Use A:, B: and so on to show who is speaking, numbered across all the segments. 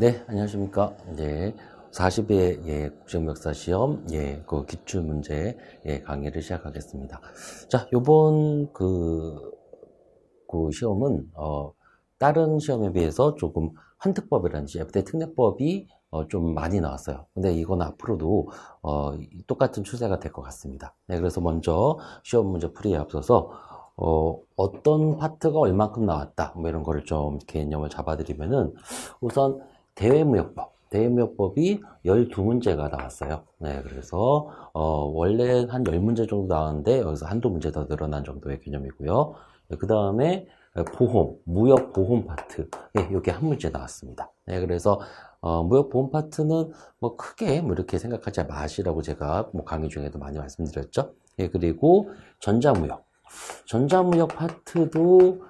A: 네, 안녕하십니까. 네. 40회 예, 국정역사 시험 예, 그 기출 문제 예, 강의를 시작하겠습니다. 자, 요번 그, 그 시험은 어, 다른 시험에 비해서 조금 환특법이라든지 f 대 특례법이 어, 좀 많이 나왔어요. 근데 이건 앞으로도 어, 똑같은 추세가 될 것 같습니다. 네, 그래서 먼저 시험 문제 풀이에 앞서서 어, 어떤 파트가 얼만큼 나왔다 뭐 이런 거를 좀 개념을 잡아드리면은 우선 대외무역법. 대외무역법이 12문제가 나왔어요. 네, 그래서, 어, 원래 한 10문제 정도 나왔는데, 여기서 한두 문제 더 늘어난 정도의 개념이고요. 네, 그 다음에, 보험, 무역 보험 파트. 네, 이게 한 문제 나왔습니다. 네, 그래서, 어, 무역 보험 파트는 뭐 크게 뭐 이렇게 생각하지 마시라고 제가 뭐 강의 중에도 많이 말씀드렸죠. 예, 그리고 전자무역. 전자무역 파트도,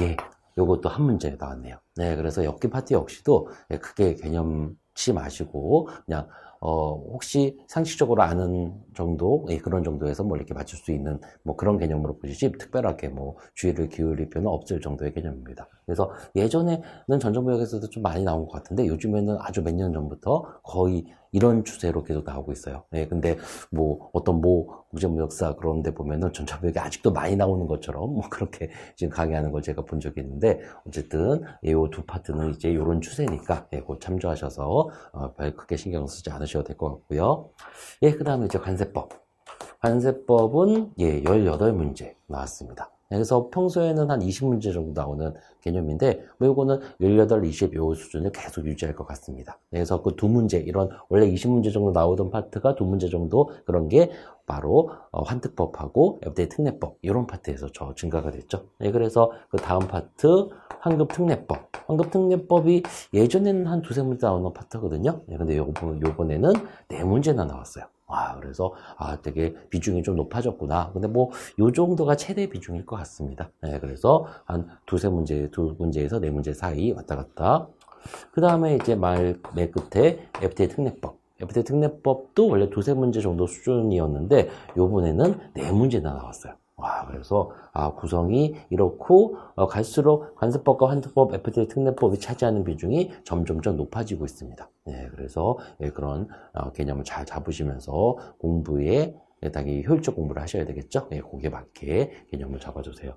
A: 예, 요것도 한 문제 나왔네요. 네, 그래서 엽기 파티 역시도 예, 크게 개념치 마시고 그냥 어, 혹시 상식적으로 아는 정도, 예, 그런 정도에서 뭐 이렇게 맞출 수 있는 뭐 그런 개념으로 보시지, 특별하게 뭐 주의를 기울일 필요는 없을 정도의 개념입니다. 그래서 예전에는 전정무역에서도 좀 많이 나온 것 같은데, 요즘에는 아주 몇 년 전부터 거의 이런 추세로 계속 나오고 있어요. 예, 근데 뭐 어떤 모 국제무역사 그런 데 보면은 전자벽이 아직도 많이 나오는 것처럼 뭐 그렇게 지금 강의하는 걸 제가 본 적이 있는데 어쨌든 이 두 파트는 이제 이런 추세니까 예, 곧 참조하셔서 어, 크게 신경 쓰지 않으셔도 될 것 같고요. 예, 그 다음에 이제 관세법. 관세법은 예, 18문제 나왔습니다. 네, 그래서 평소에는 한 20문제 정도 나오는 개념인데 뭐 이거는 18, 20요 수준을 계속 유지할 것 같습니다. 네, 그래서 그 두 문제 이런 원래 20문제 정도 나오던 파트가 두 문제 정도 그런 게 바로 어, 환특법하고 앱데이 특례법 이런 파트에서 저 증가가 됐죠. 네, 그래서 그 다음 파트 환급특례법 환급특례법이 예전에는 한 두세 문제 나오는 파트거든요. 네, 근데 요번, 요번에는 네 문제나 나왔어요. 아, 그래서, 아, 되게 비중이 좀 높아졌구나. 근데 뭐, 요 정도가 최대 비중일 것 같습니다. 네, 그래서 한 두세 문제, 두 문제에서 네 문제 사이 왔다 갔다. 그 다음에 이제 말, 맨 끝에 FTA 특례법. FTA 특례법도 원래 두세 문제 정도 수준이었는데, 요번에는 네 문제나 나왔어요. 와, 그래서, 아, 구성이 이렇고, 어, 갈수록 관습법과 환수법, FTA 특례법이 차지하는 비중이 점점점 높아지고 있습니다. 네, 그래서, 예, 그런, 어, 개념을 잘 잡으시면서 공부에, 예, 당 효율적 공부를 하셔야 되겠죠? 예, 거기에 맞게 개념을 잡아주세요.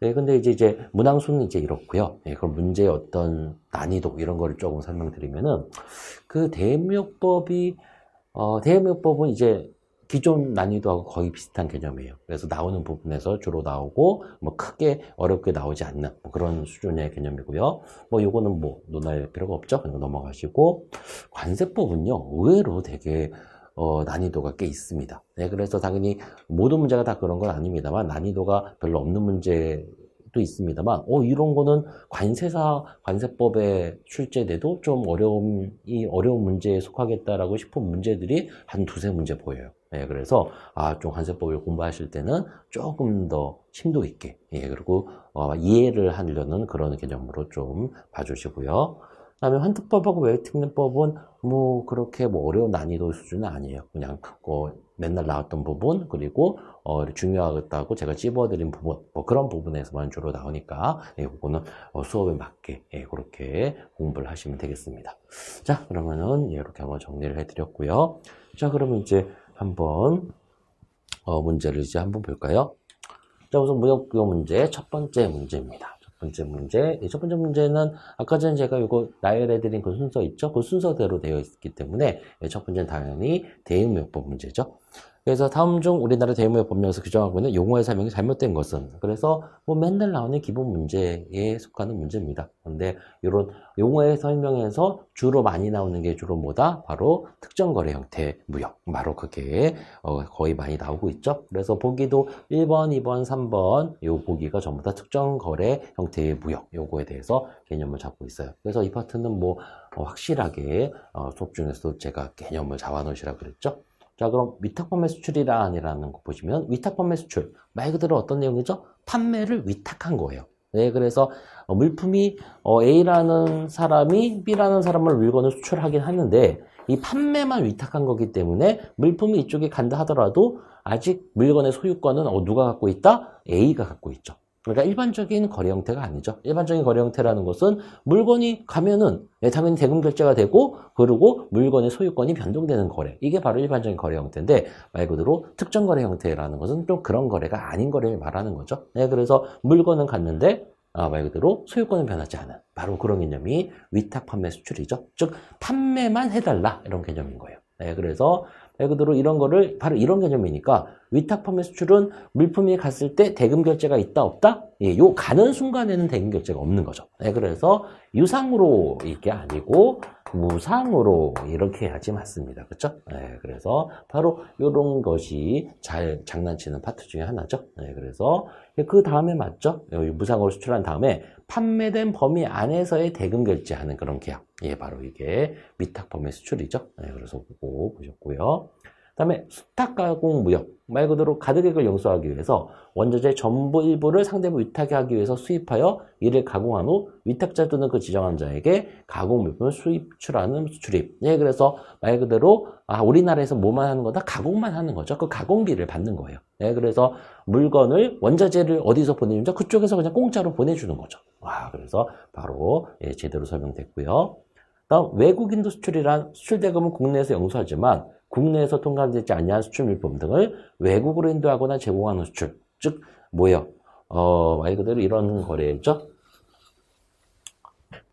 A: 네, 예, 근데 이제, 이제, 문항수는 이제 이렇고요 예, 그럼 문제의 어떤 난이도, 이런 거를 조금 설명드리면은, 그 대명법이, 어, 대명법은 이제, 기존 난이도하고 거의 비슷한 개념이에요. 그래서 나오는 부분에서 주로 나오고 뭐 크게 어렵게 나오지 않는 뭐 그런 수준의 개념이고요. 뭐 요거는 뭐 논할 필요가 없죠. 그냥 넘어가시고 관세법은요 의외로 되게 어, 난이도가 꽤 있습니다. 네, 그래서 당연히 모든 문제가 다 그런 건 아닙니다만 난이도가 별로 없는 문제 도 있습니다만, 어, 이런 거는 관세사, 관세법에 출제돼도 좀 어려움이, 어려운 문제에 속하겠다라고 싶은 문제들이 한 두세 문제 보여요. 예, 그래서 아, 좀 관세법을 공부하실 때는 조금 더 심도 있게 예, 그리고 어, 이해를 하려는 그런 개념으로 좀 봐주시고요. 그다음에 환특법하고 웨특례법은뭐 그렇게 뭐 어려운 난이도 수준은 아니에요. 그냥 어, 맨날 나왔던 부분 그리고 어, 중요하다고 겠 제가 찝어드린 부분 뭐 그런 부분에서만 주로 나오니까 예, 그거는 어, 수업에 맞게 예, 그렇게 공부를 하시면 되겠습니다. 자 그러면은 이렇게 한번 정리를 해드렸고요. 자 그러면 이제 한번 어, 문제를 이제 한번 볼까요? 자, 우선 무역교 문제 첫 번째 문제입니다. 첫 번째 문제. 첫 번째 문제는 아까 전에 제가 이거 나열해드린 그 순서 있죠? 그 순서대로 되어 있기 때문에 예, 첫 번째는 당연히 대응요법 문제죠. 그래서 다음중 우리나라 대의무의 법령에서 규정하고 있는 용어의 설명이 잘못된 것은 그래서 뭐 맨날 나오는 기본 문제에 속하는 문제입니다. 그런데 이런 용어의 설명에서 주로 많이 나오는 게 주로 뭐다? 바로 특정 거래 형태 무역 바로 그게 어, 거의 많이 나오고 있죠. 그래서 보기도 1번, 2번, 3번 요 보기가 전부 다 특정 거래 형태의 무역 요거에 대해서 개념을 잡고 있어요. 그래서 이 파트는 뭐 어, 확실하게 어, 수업 중에서도 제가 개념을 잡아놓으시라고 그랬죠. 자 그럼 위탁 판매 수출이라아니라는거 보시면 위탁 판매 수출 말 그대로 어떤 내용이죠? 판매를 위탁한 거예요. 네, 그래서 어, 물품이 어, A라는 사람이 B라는 사람을 물건을 수출하긴 하는데 이 판매만 위탁한 거기 때문에 물품이 이쪽에 간다 하더라도 아직 물건의 소유권은 어, 누가 갖고 있다? A가 갖고 있죠. 그러니까 일반적인 거래 형태가 아니죠. 일반적인 거래 형태라는 것은 물건이 가면은 예, 당연히 대금 결제가 되고 그리고 물건의 소유권이 변동되는 거래. 이게 바로 일반적인 거래 형태인데 말 그대로 특정 거래 형태라는 것은 또 그런 거래가 아닌 거래를 말하는 거죠. 예, 그래서 물건은 갔는데 아, 말 그대로 소유권은 변하지 않은 바로 그런 개념이 위탁 판매 수출이죠. 즉 판매만 해달라 이런 개념인 거예요. 네, 그래서 그대로 이런 거를 바로 이런 개념이니까 위탁 판매 수출은 물품이 갔을 때 대금 결제가 있다 없다? 예, 요 가는 순간에는 대금 결제가 없는 거죠. 예, 그래서 유상으로 이게 아니고 무상으로 이렇게 해야지 맞습니다. 그렇 예, 네, 그래서 바로 이런 것이 잘 장난치는 파트 중에 하나죠. 예, 그래서 그 다음에 맞죠? 무상으로 수출한 다음에 판매된 범위 안에서의 대금 결제하는 그런 계약. 예, 바로 이게 위탁 범위 수출이죠. 네, 그래서 보고 보셨고요. 다음에 수탁 가공 무역 말 그대로 가득액을 영수하기 위해서 원자재 전부 일부를 상대부 위탁하기 위해서 수입하여 이를 가공한 후 위탁자 또는 그 지정한 자에게 가공 물품을 수입출하는 수출입. 예, 그래서 말 그대로 아 우리나라에서 뭐만 하는 거다 가공만 하는 거죠. 그 가공비를 받는 거예요. 예, 그래서 물건을 원자재를 어디서 보내주죠? 그쪽에서 그냥 공짜로 보내주는 거죠. 와, 그래서 바로 예, 제대로 설명됐고요. 다음 외국인도 수출이란 수출 대금은 국내에서 영수하지만 국내에서 통과되지 않냐 수출 물품 등을 외국으로 인도하거나 제공하는 수출. 즉, 뭐예요? 어, 말 그대로 이런 거래죠.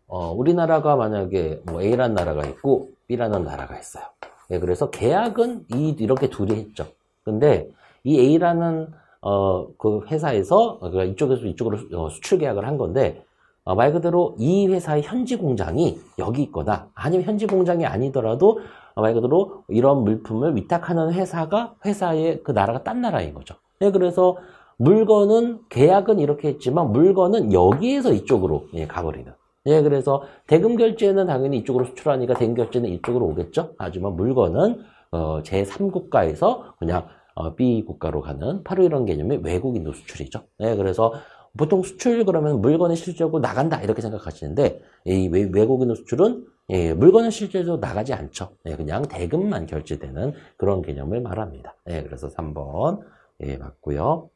A: 어, 우리나라가 만약에 뭐 A라는 나라가 있고 B라는 나라가 있어요. 네, 그래서 계약은 이, 이렇게 둘이 했죠. 근데 이 A라는 어, 그 회사에서 그러니까 이쪽에서 이쪽으로 어, 수출 계약을 한 건데 어, 말 그대로 이 회사의 현지 공장이 여기 있거나 아니면 현지 공장이 아니더라도 말 그대로 이런 물품을 위탁하는 회사가 회사의 그 나라가 딴 나라인 거죠. 네, 그래서 물건은 계약은 이렇게 했지만 물건은 여기에서 이쪽으로 예, 가버리는. 예, 그래서 대금 결제는 당연히 이쪽으로 수출하니까 대금 결제는 이쪽으로 오겠죠. 하지만 물건은 어, 제3국가에서 그냥 어, B 국가로 가는 바로 이런 개념이 외국인도 수출이죠. 예, 그래서 보통 수출 그러면 물건의실적으로 나간다 이렇게 생각하시는데 이 외, 외국인 수출은 예, 물건은 실제로 나가지 않죠. 예, 그냥 대금만 결제되는 그런 개념을 말합니다. 예, 그래서 3번 예, 맞고요.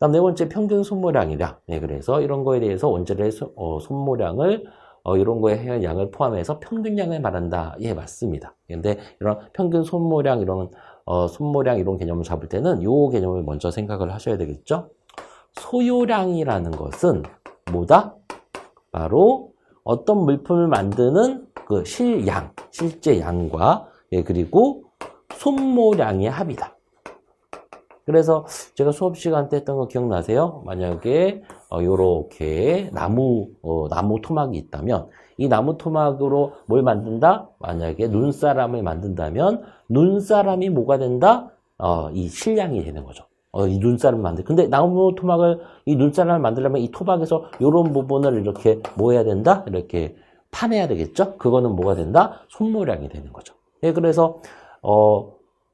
A: 다음 네 번째 평균 손모량이다. 예, 그래서 이런 거에 대해서 원재료의 소, 어, 손모량을 어, 이런 거에 해한 양을 포함해서 평균량을 말한다. 예, 맞습니다. 그런데 이런 평균 손모량 이런 어, 손모량 이런 개념을 잡을 때는 요 개념을 먼저 생각을 하셔야 되겠죠. 소요량이라는 것은 뭐다? 바로 어떤 물품을 만드는 그 실양, 실제 양과 예, 그리고 손모량의 합이다. 그래서 제가 수업 시간 때 했던 거 기억나세요? 만약에 이렇게 어, 나무 어, 나무 토막이 있다면 이 나무 토막으로 뭘 만든다? 만약에 눈사람을 만든다면 눈사람이 뭐가 된다? 어, 이 실량이 되는 거죠. 어, 이 눈사람 을 만들. 근데 나무 토막을 이 눈사람을 만들려면 이 토막에서 이런 부분을 이렇게 뭐 해야 된다? 이렇게 파내야 되겠죠? 그거는 뭐가 된다? 손모량이 되는 거죠. 예, 그래서 어,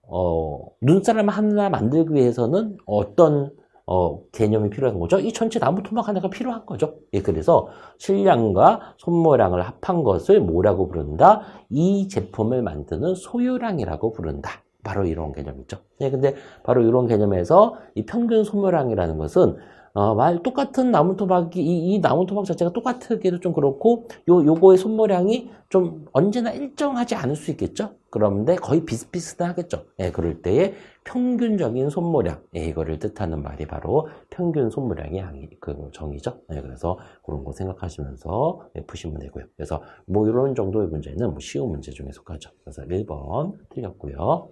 A: 어, 눈사람 하나 만들기 위해서는 어떤 어, 개념이 필요한 거죠? 이 전체 나무 토막 하나가 필요한 거죠. 예, 그래서 실량과 손모량을 합한 것을 뭐라고 부른다? 이 제품을 만드는 소유량이라고 부른다. 바로 이런 개념이죠. 예, 근데 바로 이런 개념에서 이 평균 소모량이라는 것은 어, 말 똑같은 나무 토박이 이, 이 나무 토박 자체가 똑같기도 좀 그렇고 요 요거의 손모량이 좀 언제나 일정하지 않을 수 있겠죠. 그런데 거의 비슷비슷하겠죠. 예, 그럴 때에 평균적인 손모량 예, 이거를 뜻하는 말이 바로 평균 손모량의 그 정의죠. 예, 그래서 그런 거 생각하시면서 예, 푸시면 되고요. 그래서 뭐 이런 정도의 문제는 뭐 쉬운 문제 중에 속하죠. 그래서 1번 틀렸고요.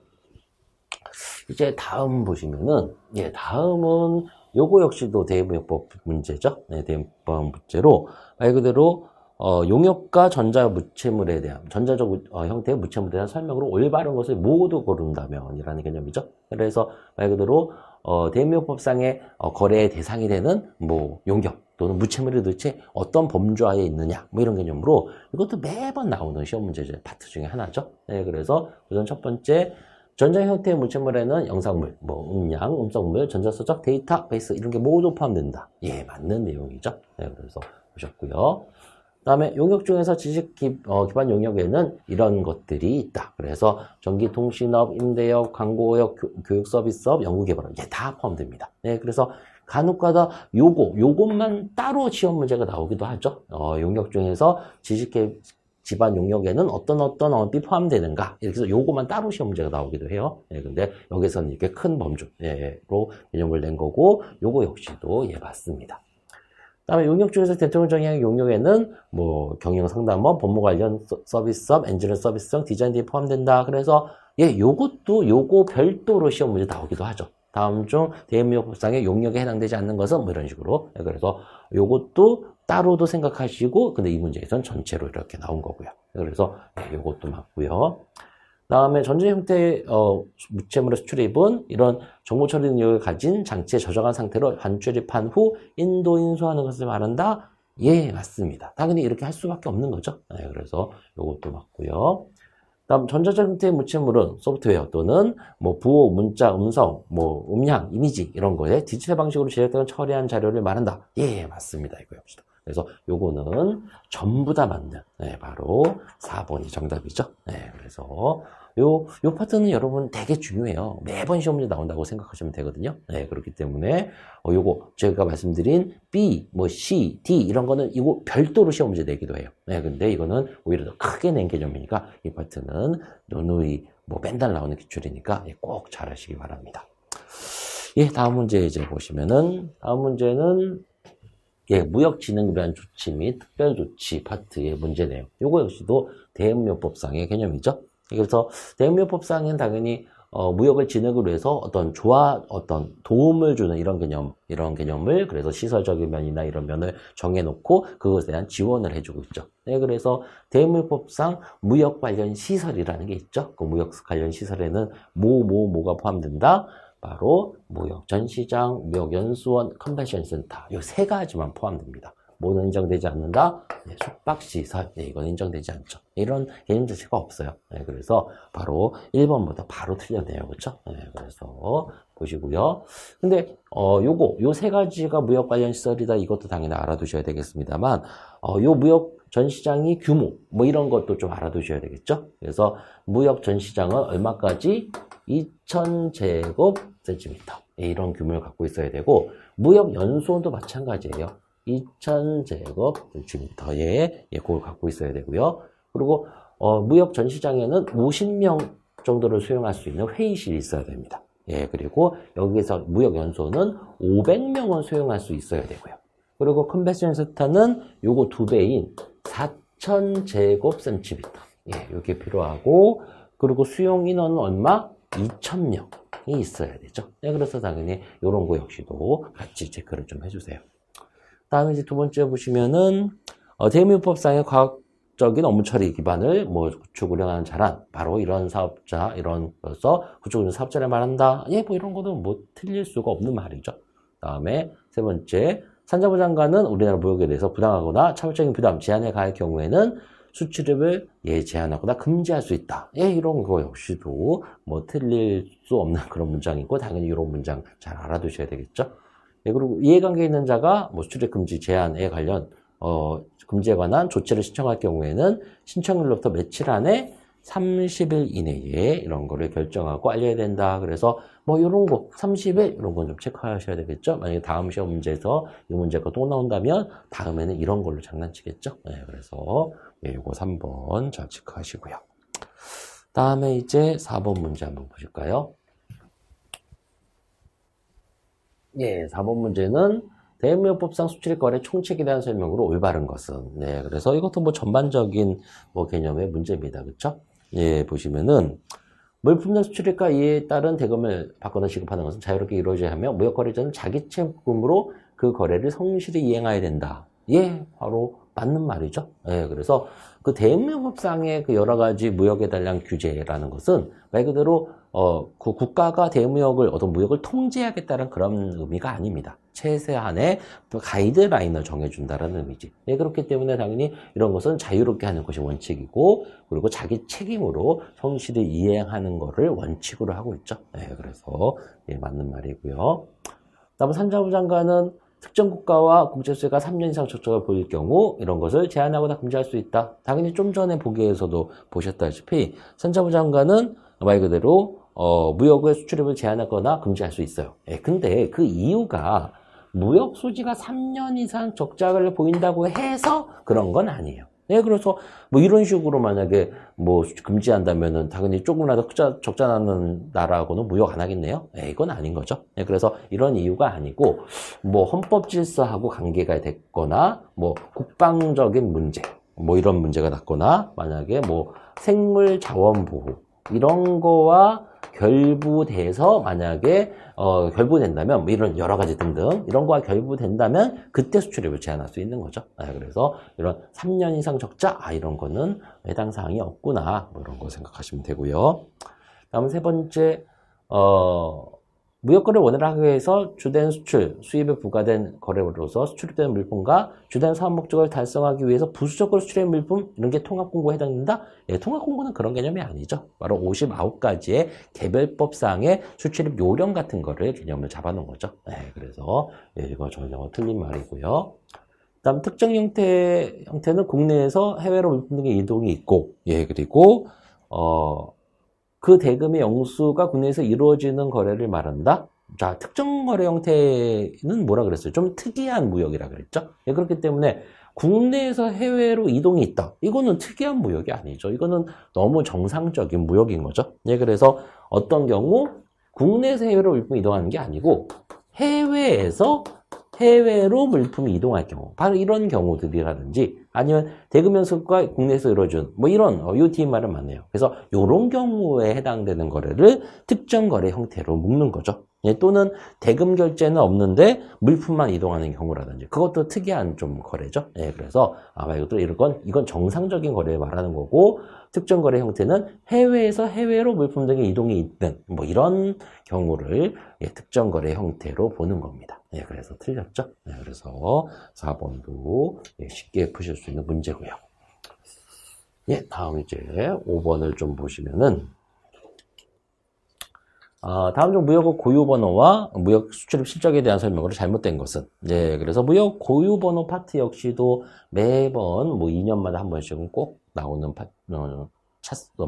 A: 이제 다음 보시면은 예 다음은 요거 역시도 대입문법 문제죠. 네, 대입문법 문제로 말 그대로 어, 용역과 전자 무채물에 대한 전자적 어, 형태의 무채물에 대한 설명으로 올바른 것을 모두 고른다면이라는 개념이죠. 그래서 말 그대로 어, 대입문법상의 어, 거래의 대상이 되는 뭐 용역 또는 무채물이 도대체 어떤 범주화에 있느냐 뭐 이런 개념으로 이것도 매번 나오는 시험 문제 파트 중에 하나죠. 네, 그래서 우선 첫 번째 전자 형태의 물체물에는 영상물, 뭐 음량, 음성물, 전자서적, 데이터, 베이스 이런 게 모두 포함된다. 예, 맞는 내용이죠. 네, 그래서 보셨고요. 그 다음에 용역 중에서 지식 기, 어, 반 용역에는 이런 것들이 있다. 그래서 전기통신업, 임대업, 광고업, 교, 육 서비스업, 연구개발업 이게 예, 다 포함됩니다. 네, 그래서 간혹가다 요거, 요것만 따로 지원 문제가 나오기도 하죠. 어, 용역 중에서 지식 집안 용역에는 어떤 어떤 언비 포함되는가 이렇게 예, 해서 요것만 따로 시험 문제가 나오기도 해요. 예, 근데 여기서는 이렇게 큰 범주로 개념을 낸 거고 요거 역시도 예 봤습니다. 다음에 용역 중에서 대통령 정의의 용역에는 뭐 경영 상담원, 법무 관련 서비스업, 엔지니어 서비스업 디자인 등이 포함된다. 그래서 예, 요것도 요거 별도로 시험 문제 나오기도 하죠. 다음 중대미역 법상의 용역에 해당되지 않는 것은 뭐 이런 식으로 네, 그래서 요것도 따로도 생각하시고 근데 이 문제에선 전체로 이렇게 나온 거고요 네, 그래서 네, 요것도 맞고요 다음에 전쟁 형태의 어, 무채물의 수출입은 이런 정보 처리 능력을 가진 장치에 저장한 상태로 반출입한 후 인도 인수하는 것을 말한다 예 맞습니다 당연히 이렇게 할 수밖에 없는 거죠 네, 그래서 요것도 맞고요 다음 전자적 형태의 무침물은 소프트웨어 또는 뭐 부호, 문자, 음성, 뭐 음량, 이미지 이런 거에 디지털 방식으로 제작된 처리한 자료를 말한다. 예, 맞습니다. 이거 봅시다. 그래서 요거는 전부 다 맞는 네, 바로 4번이 정답이죠. 네, 그래서 요, 요 파트는 여러분 되게 중요해요. 매번 시험 문제 나온다고 생각하시면 되거든요. 네, 그렇기 때문에 어, 요거 제가 말씀드린 B, 뭐 C, D 이런 거는 이거 별도로 시험 문제 내기도 해요. 네, 근데 이거는 오히려 더 크게 낸 개념이니까 이 파트는 누누이뭐 맨날 나오는 기출이니까 예, 꼭 잘하시기 바랍니다. 예, 다음 문제 이제 보시면은 다음 문제는 예, 무역진흥비한 조치 및 특별조치 파트의 문제네요. 요거 역시도 대응요법상의 개념이죠. 그래서 대응묘법상은 당연히 어, 무역을 진행으로 해서 어떤 조화, 어떤 도움을 주는 이런 개념, 이런 개념을 그래서 시설적인 면이나 이런 면을 정해놓고 그것에 대한 지원을 해주고 있죠. 네, 그래서 대물법상 무역 관련 시설이라는 게 있죠. 그 무역 관련 시설에는 뭐, 뭐, 뭐가 포함된다? 바로 무역 전시장, 무역 연수원, 컨벤션 센터 이 세 가지만 포함됩니다. 뭐는 인정되지 않는다? 네, 숙박시 설 네, 이건 인정되지 않죠. 이런 개념 자체가 없어요. 네, 그래서 바로 1번부터 바로 틀렸네요. 그렇죠? 네, 그래서 보시고요. 근데 어, 요거 요 세 가지가 무역 관련 시설이다. 이것도 당연히 알아두셔야 되겠습니다만 어, 요 무역 전시장이 규모 뭐 이런 것도 좀 알아두셔야 되겠죠. 그래서 무역 전시장은 얼마까지 2,000제곱 센티미터 네, 이런 규모를 갖고 있어야 되고 무역 연수원도 마찬가지예요. 2 0 0 0제곱센미터의 예, 공을 갖고 있어야 되고요. 그리고 어, 무역 전시장에는 50명 정도를 수용할 수 있는 회의실이 있어야 됩니다. 예, 그리고 여기서 무역 연소는 500명은 수용할 수 있어야 되고요. 그리고 컨벤션 센터는 요거 두 배인 4,000제곱센티미터. 예, 이게 필요하고 그리고 수용 인원은 얼마? 2,000명이 있어야 되죠. 네, 그래서 당연히 이런 거 역시도 같이 체크를 좀 해주세요. 다음에 이제 두 번째 보시면은 어, 대민법상의 과학적인 업무 처리 기반을 뭐 구축을려하는 자란 바로 이런 사업자 이런 것서 구축을 사업자를 말한다. 예, 뭐 이런 거는 뭐 틀릴 수가 없는 말이죠. 다음에 세 번째 산자부 장관은 우리나라 무역에 대해서 부당하거나 차별적인 부담 제한에 가할 경우에는 수출입을 예 제한하거나 금지할 수 있다. 예 이런 거 역시도 뭐 틀릴 수 없는 그런 문장이고 당연히 이런 문장 잘 알아두셔야 되겠죠. 예, 그리고 이해관계 있는 자가 뭐 출입 금지 제한에 관련 어, 금지에 관한 조치를 신청할 경우에는 신청일로부터 며칠 안에 30일 이내에 이런 거를 결정하고 알려야 된다. 그래서 뭐 이런 거 30일 이런 건 좀 체크하셔야 되겠죠. 만약에 다음 시험 문제에서 이 문제가 또 나온다면 다음에는 이런 걸로 장난치겠죠. 네, 그래서 예, 요거 3번 잘 체크하시고요. 다음에 이제 4번 문제 한번 보실까요? 예, 4번 문제는 대외무역법상 수출 입 거래 총책에 대한 설명으로 올바른 것은. 네, 그래서 이것도 뭐 전반적인 뭐 개념의 문제입니다. 그렇죠? 예, 보시면은 물품당 수출입과 이에 따른 대금을 받거나 지급하는 것은 자유롭게 이루어져야 하며 무역거래자는 자기 채무금으로 그 거래를 성실히 이행해야 된다. 예, 바로 맞는 말이죠. 예, 그래서 그대응무협상의그 여러 가지 무역에 대한 규제라는 것은 말 그대로 어, 그 국가가 대무역을 어떤 무역을 통제하겠다는 그런 의미가 아닙니다. 최세한의 가이드라인을 정해준다는 의미지. 예, 그렇기 때문에 당연히 이런 것은 자유롭게 하는 것이 원칙이고 그리고 자기 책임으로 성실히 이행하는 것을 원칙으로 하고 있죠. 예, 그래서 예, 맞는 말이고요. 다음 산자부 장관은 특정 국가와 국제세가 3년 이상 적촉을 보일 경우 이런 것을 제한하거나 금지할 수 있다. 당연히 좀 전에 보기에서도 보셨다시피 선자부 장관은 말 그대로 어, 무역의 수출입을 제한하거나 금지할 수 있어요. 예, 근데 그 이유가 무역 수지가 3년 이상 적자를 보인다고 해서 그런 건 아니에요. 예, 그래서 뭐 이런 식으로 만약에 뭐 금지한다면은 당연히 조금이라도 적자, 적자 나는 나라하고는 무역 안 하겠네요. 예, 이건 아닌 거죠. 예, 그래서 이런 이유가 아니고 뭐 헌법 질서하고 관계가 됐거나 뭐 국방적인 문제 뭐 이런 문제가 났거나 만약에 뭐 생물 자원 보호 이런 거와 결부돼서 만약에 어, 결부된다면 뭐 이런 여러 가지 등등 이런 거와 결부된다면 그때 수출입을 제한할 수 있는 거죠. 네, 그래서 이런 3년 이상 적자 아 이런 거는 해당 사항이 없구나 뭐 이런 거 생각하시면 되고요. 다음 세 번째 어, 무역거래 원활하게해서 주된 수출, 수입에 부과된 거래로서 수출된 물품과 주된 사업 목적을 달성하기 위해서 부수적으로 수출된 물품 이런 게 통합공고에 해당된다? 예, 통합공고는 그런 개념이 아니죠. 바로 59가지의 개별법상의 수출입 요령 같은 거를 개념을 잡아놓은 거죠. 예, 그래서 예, 이거 전혀 틀린 말이고요. 그다음 특정 형태 형태는 국내에서 해외로 물품 등의 이동이 있고, 예 그리고 어그 대금의 영수가 국내에서 이루어지는 거래를 말한다. 자, 특정 거래 형태는 뭐라 그랬어요? 좀 특이한 무역이라 그랬죠? 예, 그렇기 때문에 국내에서 해외로 이동이 있다. 이거는 특이한 무역이 아니죠. 이거는 너무 정상적인 무역인 거죠. 예, 그래서 어떤 경우 국내에서 해외로 물품 이동하는 게 아니고 해외에서 해외로 물품이 이동할 경우 바로 이런 경우들이라든지 아니면 대금 연속과 국내에서 이루어준 뭐 이런 UTMR은 어, 많네요. 그래서 이런 경우에 해당되는 거래를 특정 거래 형태로 묶는 거죠. 예, 또는 대금 결제는 없는데 물품만 이동하는 경우라든지 그것도 특이한 좀 거래죠. 예, 그래서 아마 이것도 이런 건 이건 정상적인 거래 말하는 거고 특정 거래 형태는 해외에서 해외로 물품 등의 이동이 있는 뭐 이런 경우를 예, 특정 거래 형태로 보는 겁니다. 예, 그래서 틀렸죠? 예, 그래서 4번도 예, 쉽게 푸실 수 있는 문제고요. 예, 다음 이제 5번을 좀 보시면은 아, 다음 중 무역업 고유번호와 무역 수출입 실적에 대한 설명으로 잘못된 것은 예, 그래서 무역 고유번호 파트 역시도 매번 뭐 2년마다 한 번씩은 꼭 나오는 파, 어,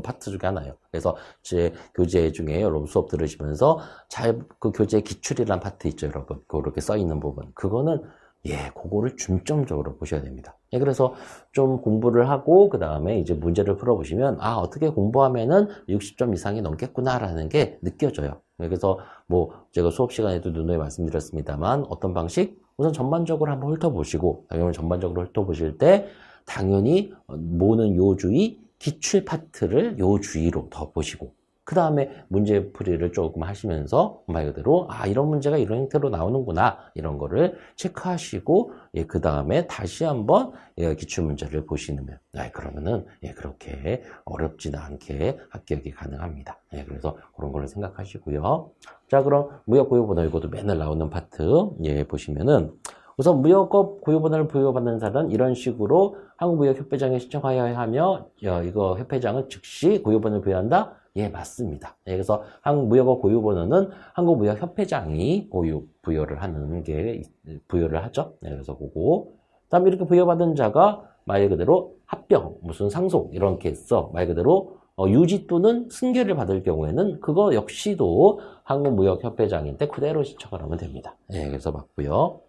A: 파트 중에 하나예요. 그래서 제 교재 중에 여러분 수업 들으시면서 잘 그 교재 기출이란 파트 있죠, 여러분. 그렇게 써 있는 부분. 그거는 예, 그거를 중점적으로 보셔야 됩니다. 예, 그래서 좀 공부를 하고 그 다음에 이제 문제를 풀어보시면 아 어떻게 공부하면은 60점 이상이 넘겠구나라는 게 느껴져요. 예, 그래서 뭐 제가 수업 시간에도 누누이 말씀드렸습니다만 어떤 방식 우선 전반적으로 한번 훑어보시고 당연히 전반적으로 훑어보실 때 당연히 어, 모는 요주의 기출 파트를 요 주의로 더 보시고 그 다음에 문제풀이를 조금 하시면서 말 그대로 아 이런 문제가 이런 형태로 나오는구나 이런 거를 체크하시고 예, 그 다음에 다시 한번 예, 기출문제를 보시면 아, 네, 그러면은 예, 그렇게 어렵지는 않게 합격이 가능합니다. 예, 그래서 그런 거를 생각하시고요. 자 그럼 무역고유번호 이어도 맨날 나오는 파트 예, 보시면은 우선 무역업 고유번호를 부여받는 사람은 이런 식으로 한국무역협회장에 신청하여야 하며 이거 협회장은 즉시 고유번호를 부여한다? 예 맞습니다. 예, 그래서 한국무역업 고유번호는 한국무역협회장이 고유 부여를 하는 게 부여를 하죠. 예, 그래서 그거 다음 이렇게 부여받은 자가 말 그대로 합병, 무슨 상속 이런 케이스 말 그대로 어, 유지 또는 승계를 받을 경우에는 그거 역시도 한국무역협회장인데 그대로 신청을 하면 됩니다. 예, 그래서 맞고요.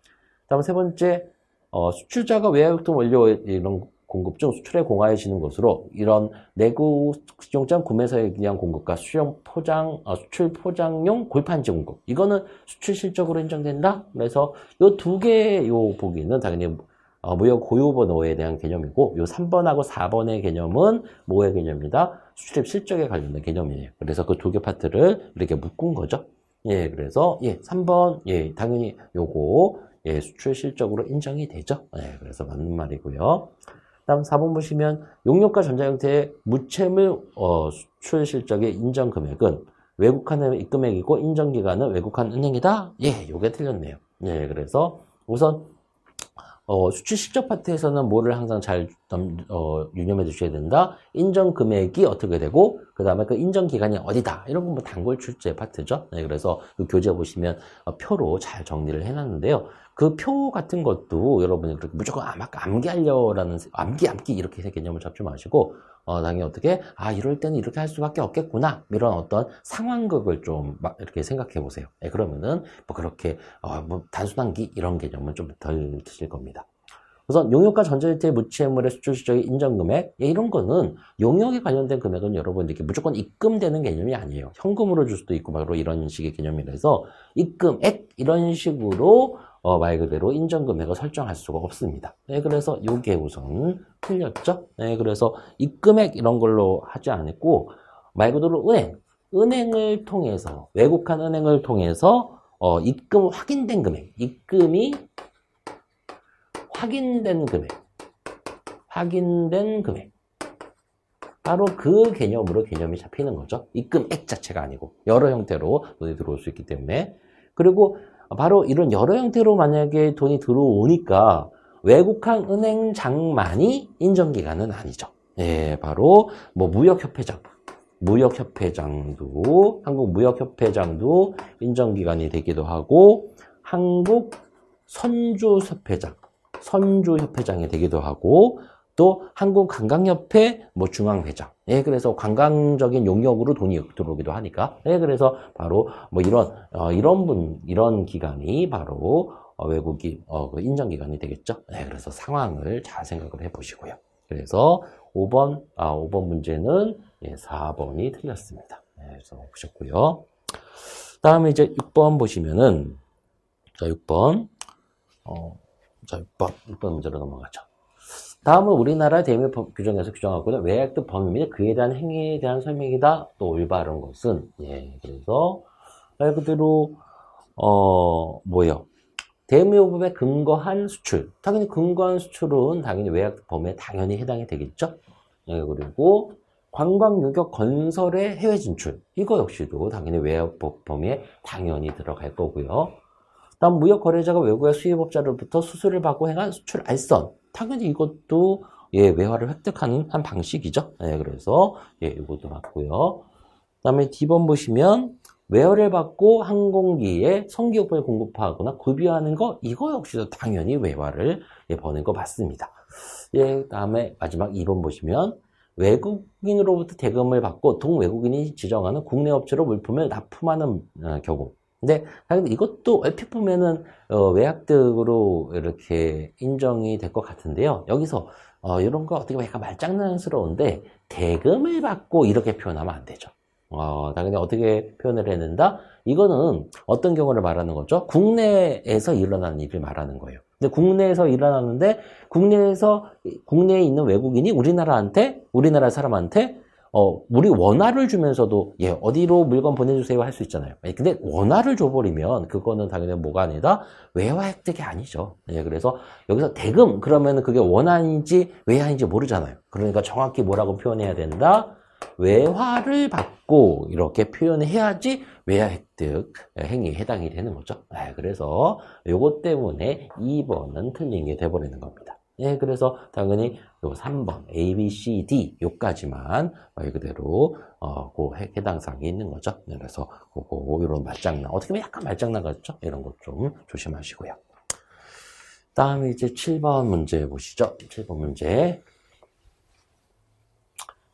A: 다음 세 번째, 어, 수출자가 외화유통 원료 이런 공급 중 수출에 공하여지는 것으로 이런 내구 식용장 구매사에 의한 공급과 수용 포장, 어, 수출 포장용 골판지 공급. 이거는 수출 실적으로 인정된다? 그래서 이 두 개의 요 보기는 당연히 어, 무역 고유번호에 대한 개념이고 요 3번하고 4번의 개념은 뭐의 개념이다? 수출입 실적에 관련된 개념이에요. 그래서 그 두 개 파트를 이렇게 묶은 거죠. 예, 그래서 예, 3번 예, 당연히 요거 예, 수출 실적으로 인정이 되죠. 예, 그래서 맞는 말이고요. 다음 4번 보시면 용역과 전자형태의 무채물 어, 수출 실적의 인정 금액은 외국한 입금액이고 인정 기간은 외국한 은행이다. 예, 요게 틀렸네요. 예, 그래서 우선 어, 수출 실적 파트에서는 뭐를 항상 잘 어, 유념해 주셔야 된다. 인정 금액이 어떻게 되고 그 다음에 그 인정 기간이 어디다 이런 건뭐 단골 출제 파트죠. 네, 그래서 그 교재 보시면 어, 표로 잘 정리를 해놨는데요. 그표 같은 것도 여러분이 그렇게 무조건 아, 막 암기하려라는 암기 암기 이렇게 개념을 잡지 마시고 어, 당연히 어떻게 아 이럴 때는 이렇게 할 수밖에 없겠구나 이런 어떤 상황극을 좀 이렇게 생각해 보세요. 네, 그러면은 뭐 그렇게 어, 뭐 단순한기 이런 개념은 좀 덜 드실 겁니다. 우선 용역과 전자유태의 무치물의 수출 시적인 인정 금액 예, 이런 거는 용역에 관련된 금액은 여러분 이렇게 무조건 입금되는 개념이 아니에요. 현금으로 줄 수도 있고 바로 이런 식의 개념이라서 입금액 이런 식으로 어, 말 그대로 인정금액을 설정할 수가 없습니다. 네, 그래서 이게 우선 틀렸죠? 네, 그래서 입금액 이런 걸로 하지 않았고 말 그대로 은행, 은행을 통해서 외국한 은행을 통해서 어, 입금 확인된 금액, 입금이 확인된 금액, 확인된 금액. 바로 그 개념으로 개념이 잡히는 거죠. 입금액 자체가 아니고 여러 형태로 눈에 들어올 수 있기 때문에 그리고 바로 이런 여러 형태로 만약에 돈이 들어오니까 외국한 은행장만이 인정기간은 아니죠. 예, 바로 뭐 무역협회장, 무역협회장도 한국 무역협회장도 인정기간이 되기도 하고 한국 선조협회장, 선조협회장이 되기도 하고 또한국관광협회뭐 중앙회장 예, 그래서 관광적인 용역으로 돈이 들어오기도 하니까 예, 그래서 바로 뭐 이런 어, 이런 분 이런 기관이 바로 어, 외국인 어, 그 인정기관이 되겠죠 예, 그래서 상황을 잘 생각을 해 보시고요 그래서 5번 아 5번 문제는 예, 4번이 틀렸습니다 예, 그래서 보셨고요 다음에 이제 6번 보시면은 자 6번 어, 자 6번 6번 문제로 넘어가죠 다음은 우리나라 대외 규정에서 규정하고요. 외약도 범위 및 그에 대한 행위에 대한 설명이다. 또 올바른 것은. 예, 그래서 말 그대로, 어, 뭐예요? 대무역법에 근거한 수출. 당연히 근거한 수출은 당연히 외약 범위에 당연히 해당이 되겠죠. 예, 그리고 관광 유격 건설의 해외 진출. 이거 역시도 당연히 외약 법 범위에 당연히 들어갈 거고요. 다음 무역 거래자가 외국의 수입업자로부터 수수를 받고 행한 수출 알선. 당연히 이것도 예, 외화를 획득하는 한 방식이죠. 예, 그래서 예, 이것도 맞고요. 그다음에 D번 보시면 외화를 받고 항공기에 성기업을 공급하거나 구비하는 거 이거 역시도 당연히 외화를 예, 버는 거 맞습니다. 예, 그다음에 마지막 2번 보시면 외국인으로부터 대금을 받고 동외국인이 지정하는 국내 업체로 물품을 납품하는 어, 경우 아, 근데 이것도 얼핏 보면은 어, 외학득으로 이렇게 인정이 될 것 같은데요. 여기서 어, 이런 거 어떻게 보면 약간 말장난스러운데 대금을 받고 이렇게 표현하면 안 되죠. 어, 당연히 어떻게 표현을 했는다 이거는 어떤 경우를 말하는 거죠? 국내에서 일어난 일을 말하는 거예요. 근데 국내에서 일어났는데 국내에서 국내에 있는 외국인이 우리나라한테 우리나라 사람한테 어, 우리 원화를 주면서도 예 어디로 물건 보내주세요 할 수 있잖아요. 예, 근데 원화를 줘버리면 그거는 당연히 뭐가 아니다 외화 획득이 아니죠. 예, 그래서 여기서 대금 그러면 그게 원화인지 외화인지 모르잖아요. 그러니까 정확히 뭐라고 표현해야 된다. 외화를 받고 이렇게 표현해야지 외화 획득 예, 행위에 해당이 되는 거죠. 예, 그래서 요것 때문에 2번은 틀린 게 돼버리는 겁니다. 예, 그래서 당연히 요 3번 A, B, C, D 요까지만 말 그대로 어, 그 해당 사항이 있는 거죠. 네, 그래서 그거 이런 말장난 어떻게 보면 약간 말장난 같죠? 이런 것 좀 조심하시고요. 다음에 이제 7번 문제 보시죠. 7번 문제.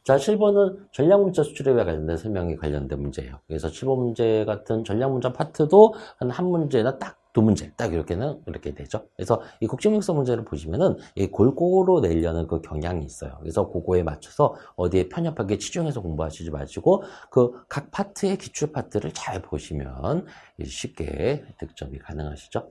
A: 자, 7번은 전략문자 수출에 관련된 설명에 관련된 문제예요. 그래서 7번 문제 같은 전략문자 파트도 한 한 문제나 딱두 문제 딱 이렇게는 이렇게 되죠. 그래서 이 국제문서 문제를 보시면은 골고루 내려는 그 경향이 있어요. 그래서 그거에 맞춰서 어디에 편협하게 치중해서 공부하시지 마시고 그 각 파트의 기출 파트를 잘 보시면 쉽게 득점이 가능하시죠.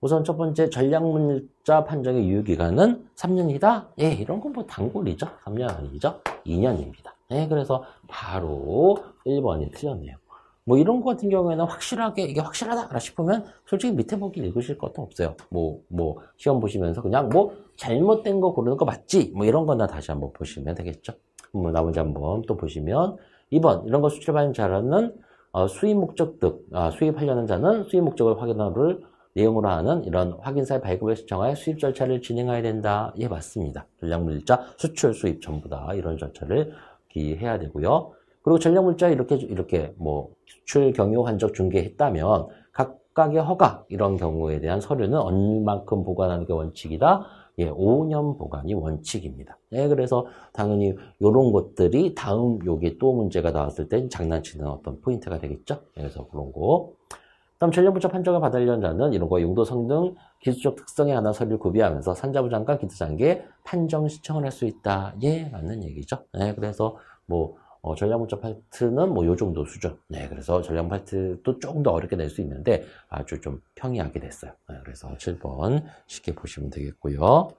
A: 우선 첫 번째 전략문자 판정의 유효기간은 3년이다? 예, 이런 건 뭐 단골이죠. 3년 아니죠. 2년입니다. 예, 그래서 바로 1번이 틀렸네요. 뭐 이런 거 같은 경우에는 확실하게 이게 확실하다 싶으면 솔직히 밑에 보기 읽으실 것도 없어요. 뭐, 뭐, 시험 보시면서 그냥 뭐 잘못된 거 고르는 거 맞지? 뭐 이런 거나 다시 한번 보시면 되겠죠. 뭐 나머지 한번 또 보시면 2번 이런 거 수출하는 자는 어, 수입 목적 득, 아, 수입하려는 자는 수입 목적을 확인하를 내용으로 하는 이런 확인서의 발급을 신청하여 수입 절차를 진행해야 된다. 예, 맞습니다. 전략물자 수출, 수입 전부 다 이런 절차를 기해야 되고요. 그리고 전략물자 이렇게 이렇게 뭐 수출 경유 환적 중개했다면 각각의 허가 이런 경우에 대한 서류는 얼마큼 보관하는 게 원칙이다. 예, 5년 보관이 원칙입니다. 예, 그래서 당연히 이런 것들이 다음 요기또 문제가 나왔을 땐 장난치는 어떤 포인트가 되겠죠. 예, 그래서 그런 거. 다음 전력물자 판정을 받으려는 자는 이런 거 용도성 등 기술적 특성에 한한 서류를 구비하면서 산자부 장관, 기대장계 판정 신청을 할 수 있다. 예, 맞는 얘기죠. 예, 그래서 뭐 어, 전략 문자 파트는 뭐 요 정도 수준. 네, 그래서 전략 파트도 조금 더 어렵게 낼 수 있는데 아주 좀 평이하게 됐어요. 네, 그래서 7번 쉽게 보시면 되겠고요.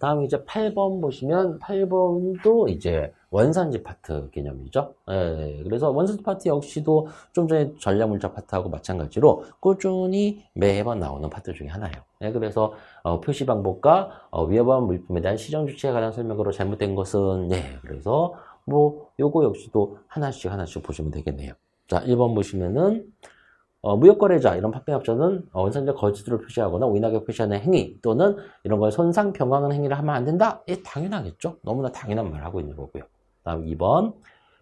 A: 다음 이제 8번 보시면 8번도 이제 원산지 파트 개념이죠. 예, 예. 그래서 원산지 파트 역시도 좀 전에 전략물자 파트하고 마찬가지로 꾸준히 매번 나오는 파트 중에 하나예요. 예, 그래서 어, 표시 방법과 어, 위험한 물품에 대한 시정 주체에 관한 설명으로 잘못된 것은 예, 그래서 뭐 요거 역시도 하나씩 하나씩 보시면 되겠네요. 자, 1번 보시면은 어, 무역거래자 이런 판매업자는 어, 원산지 거짓으로 표시하거나 오인하게 표시하는 행위 또는 이런 걸 손상 변행하는 행위를 하면 안 된다. 예, 당연하겠죠. 너무나 당연한 말을 하고 있는 거고요. 다음 2번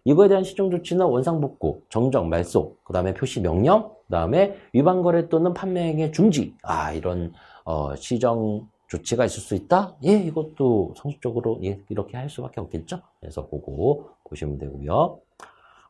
A: 이거에 대한 시정 조치는 원상복구, 정정, 말소, 그 다음에 표시 명령, 그 다음에 위반 거래 또는 판매행위 중지 아 이런 어, 시정 조치가 있을 수 있다? 예, 이것도 성식적으로 예, 이렇게 할 수밖에 없겠죠? 그래서 보고 보시면 되고요.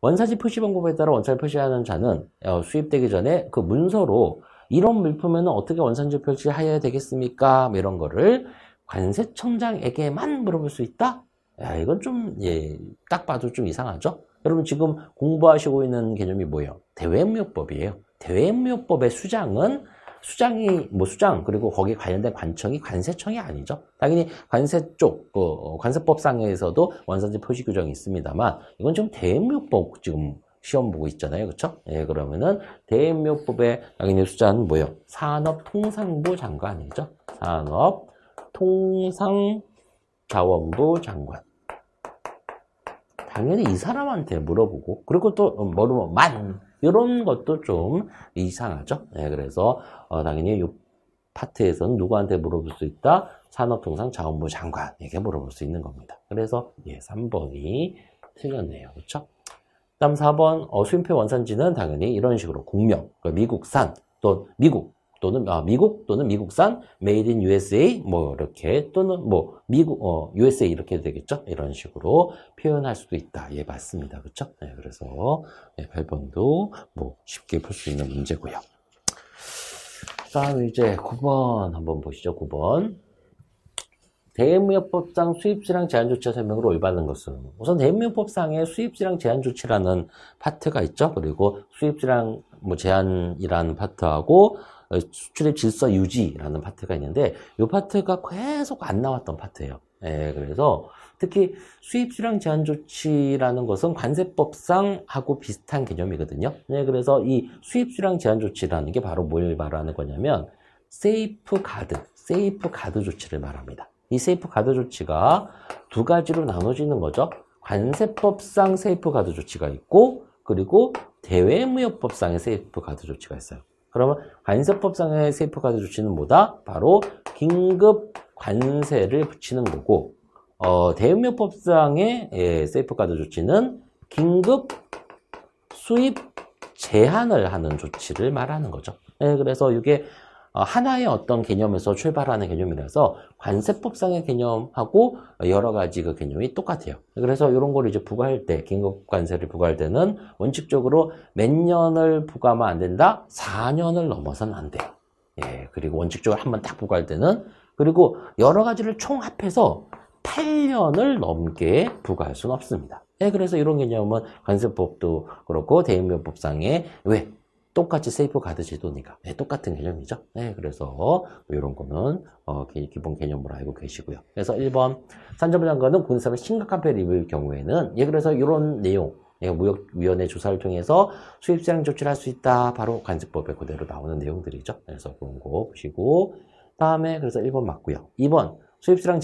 A: 원사지 표시 방법에 따라 원사를 표시하는 자는 어, 수입되기 전에 그 문서로 이런 물품에는 어떻게 원산지 표시해야 되겠습니까? 뭐 이런 거를 관세청장에게만 물어볼 수 있다? 야, 이건 좀, 예, 딱 봐도 좀 이상하죠? 여러분 지금 공부하시고 있는 개념이 뭐예요? 대외무역법이에요. 대외무역법의 수장은 수장이 뭐 수장 그리고 거기 에 관련된 관청이 관세청이 아니죠. 당연히 관세 쪽그 어, 관세법상에서도 원산지 표시 규정이 있습니다만 이건 지금 대외무역법 지금 시험 보고 있잖아요. 그렇죠? 예, 그러면은 대외무역법의 당연히 수장은 뭐예요? 산업통상부 장관이죠. 산업통상 자원부 장관. 당연히 이 사람한테 물어보고 그리고 또 모르면 만! 이런 것도 좀 이상하죠. 네, 그래서 어, 당연히 이 파트에서는 누구한테 물어볼 수 있다? 산업통상 자원부 장관에게 물어볼 수 있는 겁니다. 그래서 예, 3번이 틀렸네요. 그쵸죠 다음 4번 어, 수표 원산지는 당연히 이런 식으로 국명, 그 미국산 또 미국 또는 아, 미국 또는 미국산 made in USA 뭐 이렇게 또는 뭐 미국 어, USA 이렇게 되겠죠 이런 식으로 표현할 수도 있다 예 맞습니다 그렇죠 네, 그래서 네, 8번도 뭐 쉽게 풀 수 있는 문제고요 다음 이제 9번 한번 보시죠 9번 대무역법상 수입시랑 제한조치 설명으로 올바른 것은 우선 대무역법상의 수입시랑 제한조치라는 파트가 있죠. 그리고 수입시랑 뭐 제한이라는 파트하고 어, 수출의 질서 유지라는 파트가 있는데 이 파트가 계속 안 나왔던 파트예요. 예, 그래서 특히 수입 수량 제한 조치라는 것은 관세법상하고 비슷한 개념이거든요. 예, 그래서 이 수입 수량 제한 조치라는 게 바로 뭘 말하는 거냐면 세이프 가드, 세이프 가드 조치를 말합니다. 이 세이프 가드 조치가 두 가지로 나눠지는 거죠. 관세법상 세이프 가드 조치가 있고 그리고 대외무역법상의 세이프 가드 조치가 있어요. 그러면 관세법상의 세이프가드 조치는 뭐다? 바로 긴급 관세를 붙이는 거고 어, 대응료법상의 예, 세이프가드 조치는 긴급 수입 제한을 하는 조치를 말하는 거죠. 예, 그래서 이게 어, 하나의 어떤 개념에서 출발하는 개념이라서 관세법상의 개념하고 여러 가지 그 개념이 똑같아요. 그래서 이런 거를 이제 부과할 때, 긴급 관세를 부과할 때는 원칙적으로 몇 년을 부과하면 안 된다? 4년을 넘어서는 안 돼요. 예, 그리고 원칙적으로 한 번 딱 부과할 때는 그리고 여러 가지를 총합해서 8년을 넘게 부과할 수는 없습니다. 예, 그래서 이런 개념은 관세법도 그렇고 대인면법상에 왜 똑같이 세이프 가드 제도니까 네, 똑같은 개념이죠 네, 그래서 이런 거는 어, 기본 개념으로 알고 계시고요 그래서 1번 산전부 장관은 군사의 심각한 패리뷰일 경우에는 예 그래서 이런 내용 예, 무역위원회 조사를 통해서 수입사양 조치를 할 수 있다 바로 간직법에 그대로 나오는 내용들이죠 그래서 그런 거 보시고 다음에 그래서 1번 맞고요 2번 수입수량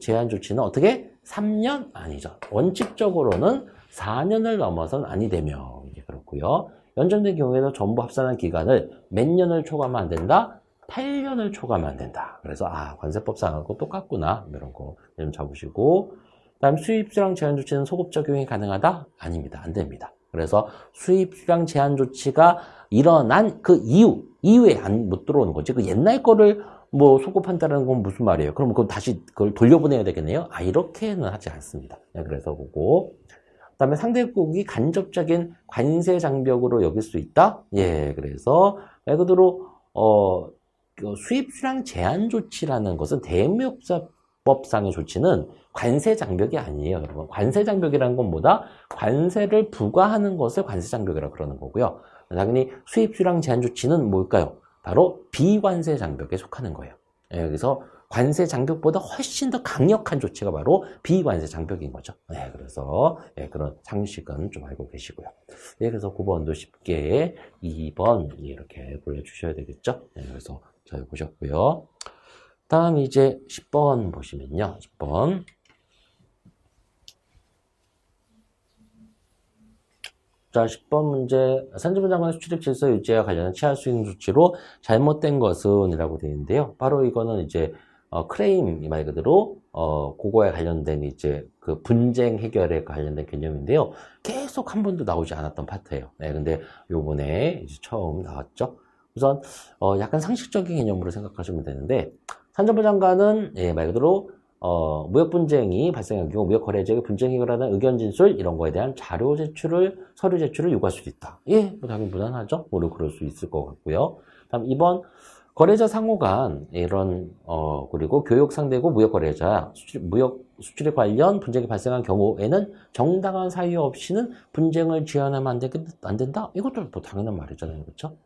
A: 제한 조치는 어떻게? 3년? 아니죠. 원칙적으로는 4년을 넘어선 아니 되며 이 그렇고요. 연장된 경우에는 전부 합산한 기간을 몇 년을 초과하면 안 된다? 8년을 초과하면 안 된다. 그래서 아 관세법상하고 똑같구나 이런 거 좀 잡으시고 다음 수입수량 제한 조치는 소급 적용이 가능하다? 아닙니다. 안 됩니다. 그래서 수입수량 제한 조치가 일어난 그 이유 이후에 안 못 들어오는 거지 그 옛날 거를 뭐 소급한다는 건 무슨 말이에요? 그럼 그 다시 그걸 돌려보내야 되겠네요? 아 이렇게는 하지 않습니다. 네, 그래서 보고 그다음에 상대국이 간접적인 관세 장벽으로 여길 수 있다. 예, 그래서 말 그대로 어 그 수입 수량 제한 조치라는 것은 대무역사법상의 조치는 관세 장벽이 아니에요, 여러분. 관세 장벽이라는 건 뭐다? 관세를 부과하는 것을 관세 장벽이라 고 그러는 거고요. 당연히 수입 수량 제한 조치는 뭘까요? 바로 비관세 장벽에 속하는 거예요. 예, 그래서 관세 장벽보다 훨씬 더 강력한 조치가 바로 비관세 장벽인 거죠. 네, 그래서 예, 그런 상식은 좀 알고 계시고요. 네, 예, 그래서 9번도 쉽게 2번 이렇게 불러주셔야 되겠죠. 예, 그래서 잘 보셨고요. 다음 이제 10번 보시면요. 10번. 자, 10번 문제. 산지부 장관의 수 출입 질서 유지와 관련한 취할 수 있는 조치로 잘못된 것은 이라고 되어 있는데요. 바로 이거는 이제 어, 크레임 이 말 그대로 어, 그거에 관련된 이제 그 분쟁 해결에 관련된 개념인데요. 계속 한 번도 나오지 않았던 파트예요. 네, 근데 요번에 이제 처음 나왔죠. 우선 어, 약간 상식적인 개념으로 생각하시면 되는데 산자부 장관은 예, 말 그대로 어, 무역 분쟁이 발생한 경우 무역 거래제의 분쟁 해결하는 의견 진술 이런 거에 대한 자료 제출을 서류 제출을 요구할 수도 있다. 예, 뭐 당연히 무난하죠. 뭐로 그럴 수 있을 것 같고요. 다음 이번 거래자 상호 간 이런 어 그리고 교육 상대고 무역 거래자 수출, 무역 수출에 관련 분쟁이 발생한 경우에는 정당한 사유 없이는 분쟁을 지연하면 안, 안 된다. 이것도 뭐 당연한 말이잖아요, 그렇죠?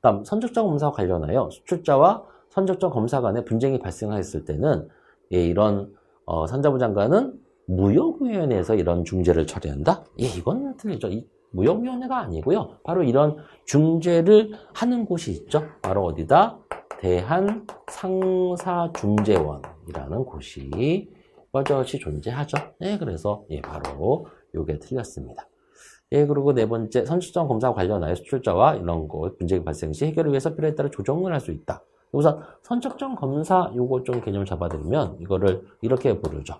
A: 다음 선적적 검사와 관련하여 수출자와 선적적 검사 간에 분쟁이 발생했을 때는 예, 이런 어, 산자부 장관은 무역위원회에서 이런 중재를 처리한다. 예, 이건 틀리죠. 이, 무역위원회가 아니고요. 바로 이런 중재를 하는 곳이 있죠. 바로 어디다? 대한상사중재원이라는 곳이 버젓이 존재하죠. 네, 그래서 예, 바로 요게 틀렸습니다. 예, 그리고 네 번째, 선출성 검사 관련하여 수출자와 이런 것, 문제 발생 시 해결을 위해서 필요에 따라 조정을 할 수 있다. 우선 선척정 검사 요거 좀 개념을 잡아드리면 이거를 이렇게 부르죠.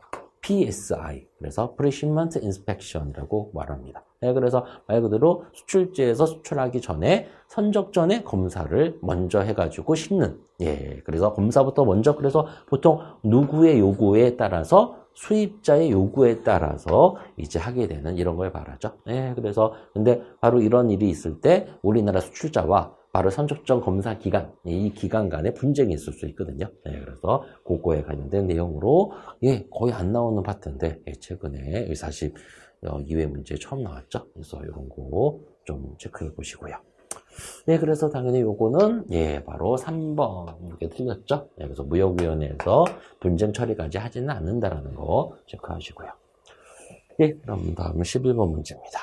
A: PSI 그래서 프 r e 먼트인스펙션이라고 말합니다. 네, 그래서 말 그대로 수출지에서 수출하기 전에 선적 전에 검사를 먼저 해가지고 싣는 예 그래서 검사부터 먼저 그래서 보통 누구의 요구에 따라서 수입자의 요구에 따라서 이제 하게 되는 이런 걸 말하죠. 예, 네, 그래서 근데 바로 이런 일이 있을 때 우리나라 수출자와 바로 선적전 검사 기간 이 기간간에 분쟁이 있을 수 있거든요. 네, 그래서 고거에 관련된 내용으로 예 거의 안 나오는 파트인데 예, 최근에 의사십 이 2회 어, 문제 처음 나왔죠. 그래서 이런 거 좀 체크해 보시고요. 네, 그래서 당연히 요거는 예, 바로 3번 이렇게 틀렸죠. 예, 그래서 무역위원회에서 분쟁 처리까지 하지는 않는다라는 거 체크하시고요. 예, 그럼 다음 은 11번 문제입니다.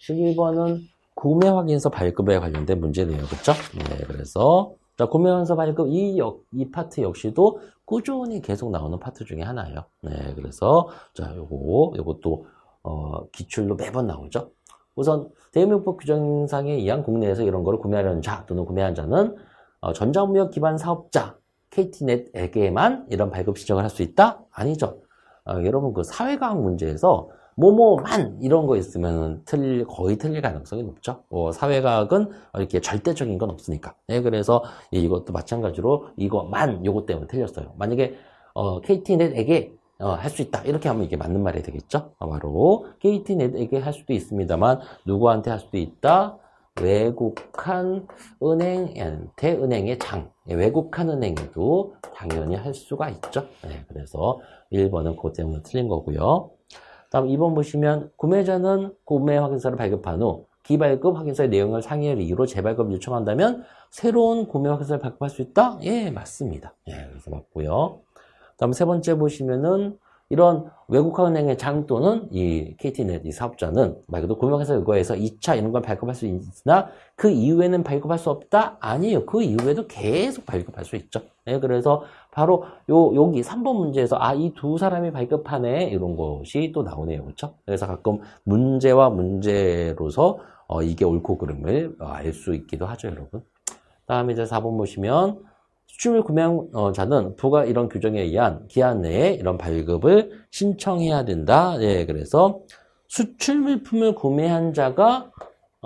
A: 11번은 구매 확인서 발급에 관련된 문제네요. 그쵸 네, 그래서 자, 구매 확인서 발급 이, 역, 이 파트 역시도 꾸준히 계속 나오는 파트 중에 하나예요. 네, 그래서 자, 요거 요것도 어, 기출로 매번 나오죠. 우선 대외명법 규정상에 의한 국내에서 이런 거를 구매하려는 자 또는 구매한 자는 어, 전자무역 기반 사업자 KT넷에게만 이런 발급 신청을 할 수 있다? 아니죠. 어, 여러분 그 사회과학 문제에서 뭐뭐만 이런 거 있으면 틀 거의 틀릴 가능성이 높죠. 어, 뭐 사회과학은 이렇게 절대적인 건 없으니까. 네, 그래서 이것도 마찬가지로 이거만 요거 때문에 틀렸어요. 만약에 어, KT넷에게 어, 할 수 있다 이렇게 하면 이게 맞는 말이 되겠죠. 바로 KT넷에게 할 수도 있습니다만 누구한테 할 수도 있다. 외국한 은행한테 은행의 장, 예, 외국한 은행에도 당연히 할 수가 있죠. 네, 그래서 1번은 그 때문에 틀린 거고요. 다음 2번 보시면 구매자는 구매 확인서를 발급한 후 기발급 확인서의 내용을 상의할 이유로 재발급 요청한다면 새로운 구매 확인서를 발급할 수 있다? 예, 맞습니다. 예, 그래서 맞고요. 다음 세 번째 보시면은 이런 외국화은행의 장 또는 이 KT넷 이 사업자는 말 그대로 구매확인서 요구해서 2차 이런 걸 발급할 수 있으나 그 이후에는 발급할 수 없다? 아니에요. 그 이후에도 계속 발급할 수 있죠. 네, 그래서 바로 요 여기 3번 문제에서 아 이 두 사람이 발급하네 이런 것이 또 나오네요. 그렇죠? 그래서 가끔 문제와 문제로서 어, 이게 옳고 그름을 어, 알수 있기도 하죠, 여러분. 다음에 이제 4번 보시면 수출물 구매자는 부가 이런 규정에 의한 기한 내에 이런 발급을 신청해야 된다. 예, 그래서 수출물품을 구매한 자가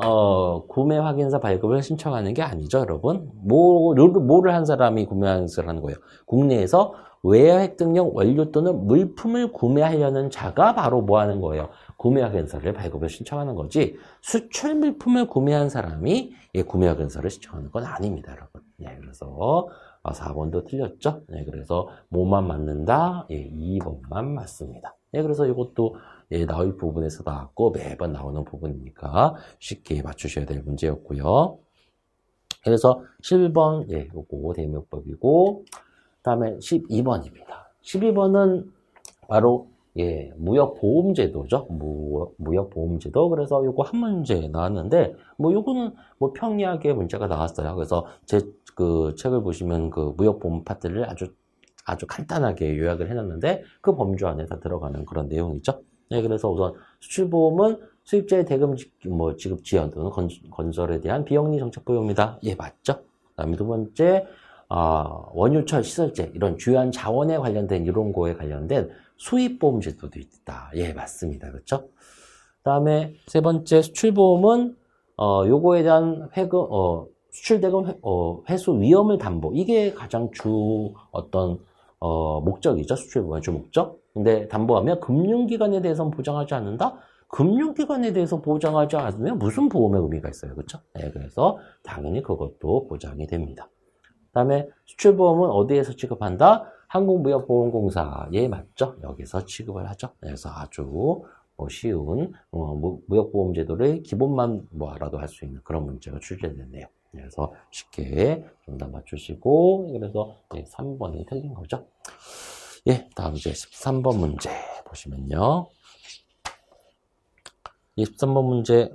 A: 어, 구매 확인서 발급을 신청하는 게 아니죠, 여러분. 뭐, 뭐를 한 사람이 구매 확인서를 하는 거예요. 국내에서 외화 획득용 원료 또는 물품을 구매하려는 자가 바로 뭐 하는 거예요? 구매 확인서를 발급을 신청하는 거지. 수출 물품을 구매한 사람이 예, 구매 확인서를 신청하는 건 아닙니다, 여러분. 예, 그래서 4번도 아, 틀렸죠? 예, 그래서 뭐만 맞는다? 예, 2번만 맞습니다. 예, 그래서 이것도 예, 나올 부분에서 나왔고 매번 나오는 부분이니까 쉽게 맞추셔야 될 문제였고요. 그래서 7번 예, 요거 대명법이고 그다음에 12번입니다. 12번은 바로 예, 무역보험제도죠. 무, 역보험제도 그래서 요거 한 문제 나왔는데, 뭐 요거는 뭐평이하게 문제가 나왔어요. 그래서 제 그 책을 보시면 그 무역보험 파트를 아주 아주 간단하게 요약을 해놨는데 그 범주 안에 다 들어가는 그런 내용이죠. 네, 그래서 우선 수출보험은 수입자의 대금 지, 뭐 지급 지연 또는 건, 설에 대한 비영리 정책 보유입니다. 예, 맞죠? 그 다음에 두 번째, 어, 원유철 시설제 이런 주요한 자원에 관련된 이런 거에 관련된 수입보험 제도도 있다. 예, 맞습니다. 그렇죠? 다음에세 번째 수출보험은 어, 요거에 대한 회금 어, 수출대금 회, 어, 회수 위험을 담보 이게 가장 주 어떤 어, 목적이죠. 수출보험의 주 목적. 근데 네, 담보하면 금융기관에 대해서는 보장하지 않는다? 금융기관에 대해서 보장하지 않으면 무슨 보험의 의미가 있어요. 그렇죠? 네, 그래서 당연히 그것도 보장이 됩니다. 그 다음에 수출보험은 어디에서 취급한다? 한국무역보험공사에 맞죠? 여기서 취급을 하죠. 그래서 아주 뭐 쉬운 어, 무역보험 제도를 기본만 뭐라도 할 수 있는 그런 문제가 출제됐네요. 그래서 쉽게 정답 맞추시고 그래서 3번이 틀린 거죠. 예, 다음 주에 13번 문제 보시면요. 13번 문제,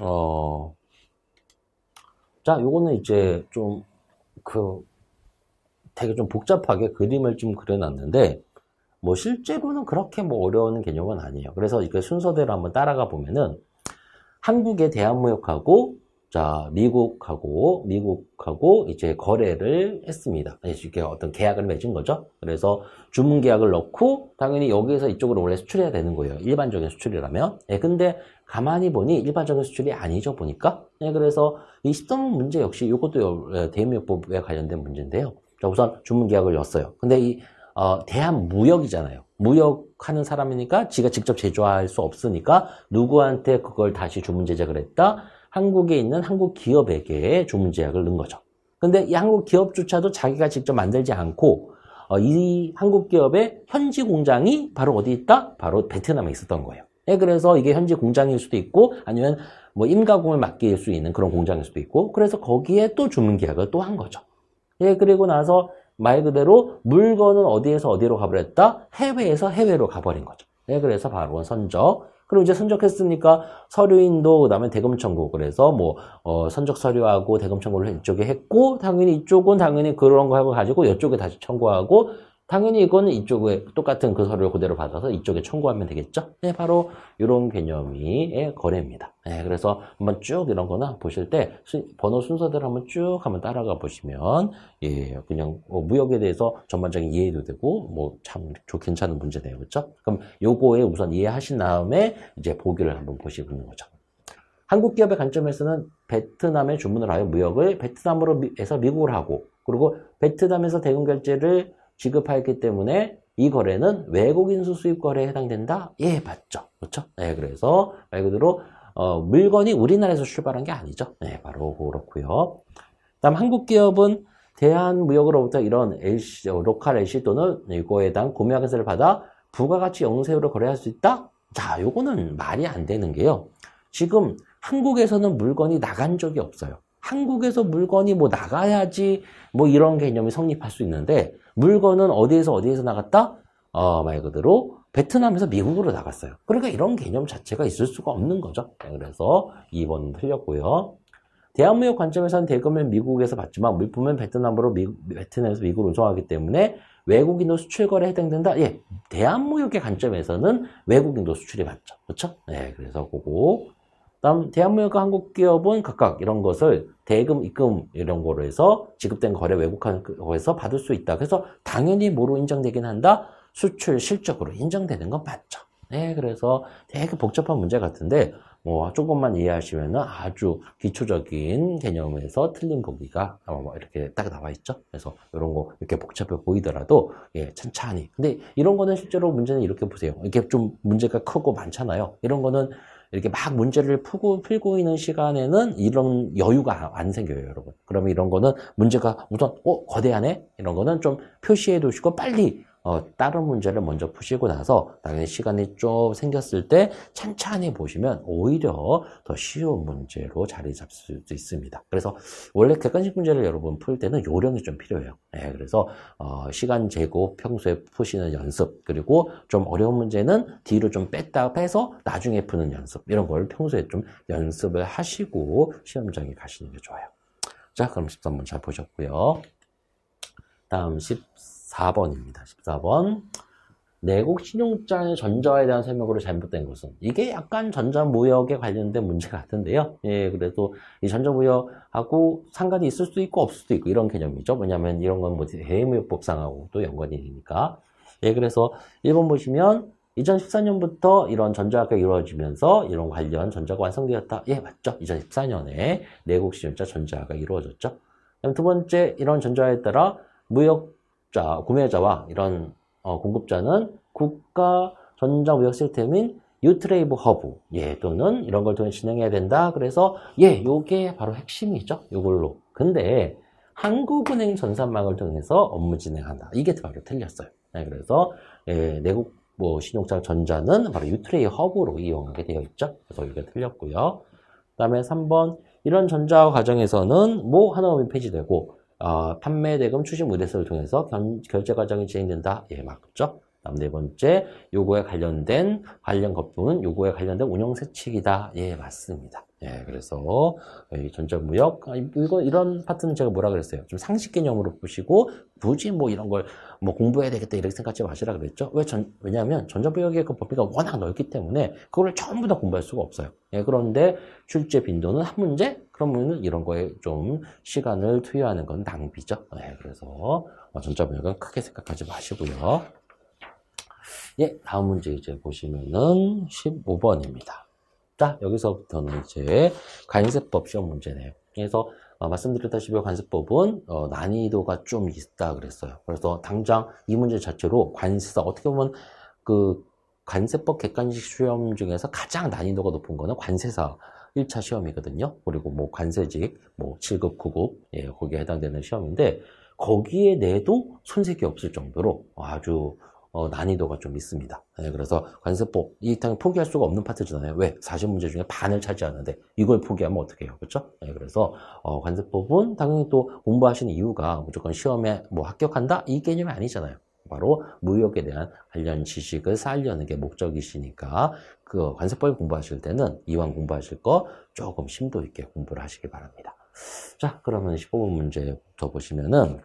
A: 어, 자, 요거는 이제 좀, 그, 되게 좀 복잡하게 그림을 좀 그려놨는데, 뭐, 실제로는 그렇게 뭐 어려운 개념은 아니에요. 그래서 이게 순서대로 한번 따라가 보면은, 한국의 대한무역하고 자, 미국하고, 미국하고 이제 거래를 했습니다. 이렇게 어떤 계약을 맺은 거죠. 그래서 주문 계약을 넣고, 당연히 여기에서 이쪽으로 원래 수출해야 되는 거예요. 일반적인 수출이라면. 예, 근데 가만히 보니 일반적인 수출이 아니죠, 보니까. 예, 그래서 이1 3 문제 역시 이것도 예, 대미역법에 관련된 문제인데요. 자, 우선 주문 계약을 넣었어요. 근데 이, 어, 대한 무역이잖아요. 무역하는 사람이니까 지가 직접 제조할 수 없으니까 누구한테 그걸 다시 주문 제작을 했다? 한국에 있는 한국 기업에게 주문 제약을 넣은 거죠. 근데 이 한국 기업조차도 자기가 직접 만들지 않고 어, 이 한국 기업의 현지 공장이 바로 어디 있다? 바로 베트남에 있었던 거예요. 예, 그래서 이게 현지 공장일 수도 있고 아니면 뭐 임가공을 맡길 수 있는 그런 공장일 수도 있고 그래서 거기에 또 주문 계약을 또 한 거죠. 예, 그리고 나서 말 그대로 물건은 어디에서 어디로 가버렸다? 해외에서 해외로 가버린 거죠. 예, 그래서 바로 선적 그리고 이제 선적했으니까 서류인도 그다음에 대금 청구 그래서 뭐 어, 선적 서류하고 대금 청구를 이쪽에 했고 당연히 이쪽은 당연히 그런 거 하고 가지고 이쪽에 다시 청구하고 당연히 이거는 이쪽에 똑같은 그 서류를 그대로 받아서 이쪽에 청구하면 되겠죠? 네, 바로 이런 개념이 거래입니다. 네, 그래서 한번 쭉 이런 거나 보실 때 번호 순서대로 한번 쭉 한번 따라가 보시면 예, 그냥 뭐 무역에 대해서 전반적인 이해도 되고 뭐 참 괜찮은 문제네요. 그렇죠? 그럼 요거에 우선 이해하신 다음에 이제 보기를 한번 보시고 있는 거죠. 한국 기업의 관점에서는 베트남에 주문을 하여 무역을 베트남으로 해서 미국을 하고 그리고 베트남에서 대금 결제를 지급하였기 때문에 이 거래는 외국인수 수입 거래에 해당된다? 예, 맞죠. 그렇죠? 네, 그래서 말 그대로 어, 물건이 우리나라에서 출발한 게 아니죠. 네, 바로 그렇고요. 다음 한국 기업은 대한무역으로부터 이런 LC, 어, 로컬 LC 또는 이거에 대한 구매학회세를 받아 부가가치 영세율을 거래할 수 있다? 자, 요거는 말이 안 되는 게요. 지금 한국에서는 물건이 나간 적이 없어요. 한국에서 물건이 뭐 나가야지 뭐 이런 개념이 성립할 수 있는데 물건은 어디에서 어디에서 나갔다? 어, 말 그대로 베트남에서 미국으로 나갔어요. 그러니까 이런 개념 자체가 있을 수가 없는 거죠. 네, 그래서 2번 틀렸고요. 대한무역 관점에서는 대금은 미국에서 받지만 물품은 베트남으로 미, 베트남에서 미국으로 운송하기 때문에 외국인도 수출거래에 해당된다. 예, 대한무역의 관점에서는 외국인도 수출이 맞죠. 그렇죠? 네, 그래서 그거 다음 대한민국과 한국 기업은 각각 이런 것을 대금, 입금 이런 거로 해서 지급된 거래 외국한 거에서 받을 수 있다. 그래서 당연히 뭐로 인정되긴 한다? 수출 실적으로 인정되는 건 맞죠. 네, 그래서 되게 복잡한 문제 같은데 뭐 조금만 이해하시면 아주 기초적인 개념에서 틀린 보기가 어, 뭐 이렇게 딱 나와 있죠. 그래서 이런 거 이렇게 복잡해 보이더라도 예, 천천히. 근데 이런 거는 실제로 문제는 이렇게 보세요. 이게 좀 문제가 크고 많잖아요. 이런 거는 이렇게 막 문제를 풀고, 풀고 있는 시간에는 이런 여유가 안 생겨요, 여러분. 그러면 이런 거는 문제가 우선, 어, 거대하네? 이런 거는 좀 표시해 두시고 빨리 어, 다른 문제를 먼저 푸시고 나서 당연히 시간이 좀 생겼을 때 찬찬히 보시면 오히려 더 쉬운 문제로 자리 잡을 수 있습니다. 그래서 원래 객관식 문제를 여러분 풀 때는 요령이 좀 필요해요. 네, 그래서 어, 시간 재고 평소에 푸시는 연습 그리고 좀 어려운 문제는 뒤로 좀 뺐다 빼서 나중에 푸는 연습 이런 걸 평소에 좀 연습을 하시고 시험장에 가시는 게 좋아요. 자 그럼 13번 잘 보셨고요. 다음 14. 14번입니다. 14번. 내국 신용자의 전자에 대한 설명으로 잘못된 것은 이게 약간 전자무역에 관련된 문제 같은데요. 예, 그래도 이 전자무역하고 상관이 있을 수도 있고 없을 수도 있고 이런 개념이죠. 왜냐하면 이런 건뭐 대외무역법상하고 또 연관이 되니까. 예, 그래서 1번 보시면 2014년부터 이런 전자학가 이루어지면서 이런 관련 전자가 완성되었다. 예, 맞죠. 2014년에 내국 신용자 전자가 이루어졌죠. 그럼두 번째 이런 전자에 따라 무역 자, 구매자와 이런 어, 공급자는 국가 전자무역 시스템인 유트레이브 허브 예 또는 이런 걸 통해 진행해야 된다 그래서 예 요게 바로 핵심이죠 요걸로 근데 한국은행 전산망을 통해서 업무 진행한다 이게 바로 틀렸어요 네, 그래서 예, 내국 뭐신용차 전자는 바로 유트레이 허브로 이용하게 되어 있죠 그래서 이게 틀렸고요 그 다음에 3번 이런 전자 과정에서는 뭐 하나 홈이 폐지되고 어, 판매 대금 추징 의뢰서를 통해서 견, 결제 과정이 진행된다. 예, 맞죠? 다음 네 번째, 요거에 관련된 관련 거품은 요거에 관련된 운영 세칙이다. 예, 맞습니다. 예, 그래서 예, 전자무역 아, 이거 이런 파트는 제가 뭐라 그랬어요? 좀 상식 개념으로 보시고 굳이 뭐 이런 걸 뭐 공부해야 되겠다 이렇게 생각하지 마시라 그랬죠. 왜 전, 왜냐하면 전자무역의 그 범위가 워낙 넓기 때문에 그걸 전부 다 공부할 수가 없어요. 예, 그런데 출제 빈도는 한 문제 그러면 이런 거에 좀 시간을 투여하는 건 낭비죠. 예, 그래서 뭐 전자무역은 크게 생각하지 마시고요. 예, 다음 문제 이제 보시면은 15번입니다. 자, 여기서부터는 이제 관세법 시험 문제네요. 그래서 어, 말씀드렸다시피 관세법은 어, 난이도가 좀 있다 그랬어요. 그래서 당장 이 문제 자체로 관세사 어떻게 보면 그 관세법 객관식 시험 중에서 가장 난이도가 높은 거는 관세사 1차 시험이거든요. 그리고 뭐 관세직 뭐 7급, 9급 예, 거기에 해당되는 시험인데 거기에 내도 손색이 없을 정도로 아주 어, 난이도가 좀 있습니다. 네, 그래서 관세법, 이 당연히 포기할 수가 없는 파트잖아요. 왜? 40문제 중에 반을 차지하는데 이걸 포기하면 어떻게 해요? 그렇죠? 예, 그래서 어, 관세법은 당연히 또 공부하시는 이유가 무조건 시험에 뭐 합격한다? 이 개념이 아니잖아요. 바로 무역에 대한 관련 지식을 쌓으려는 게 목적이시니까 그 관세법 을 공부하실 때는 이왕 공부하실 거 조금 심도 있게 공부를 하시기 바랍니다. 자, 그러면 1 5분 문제부터 보시면은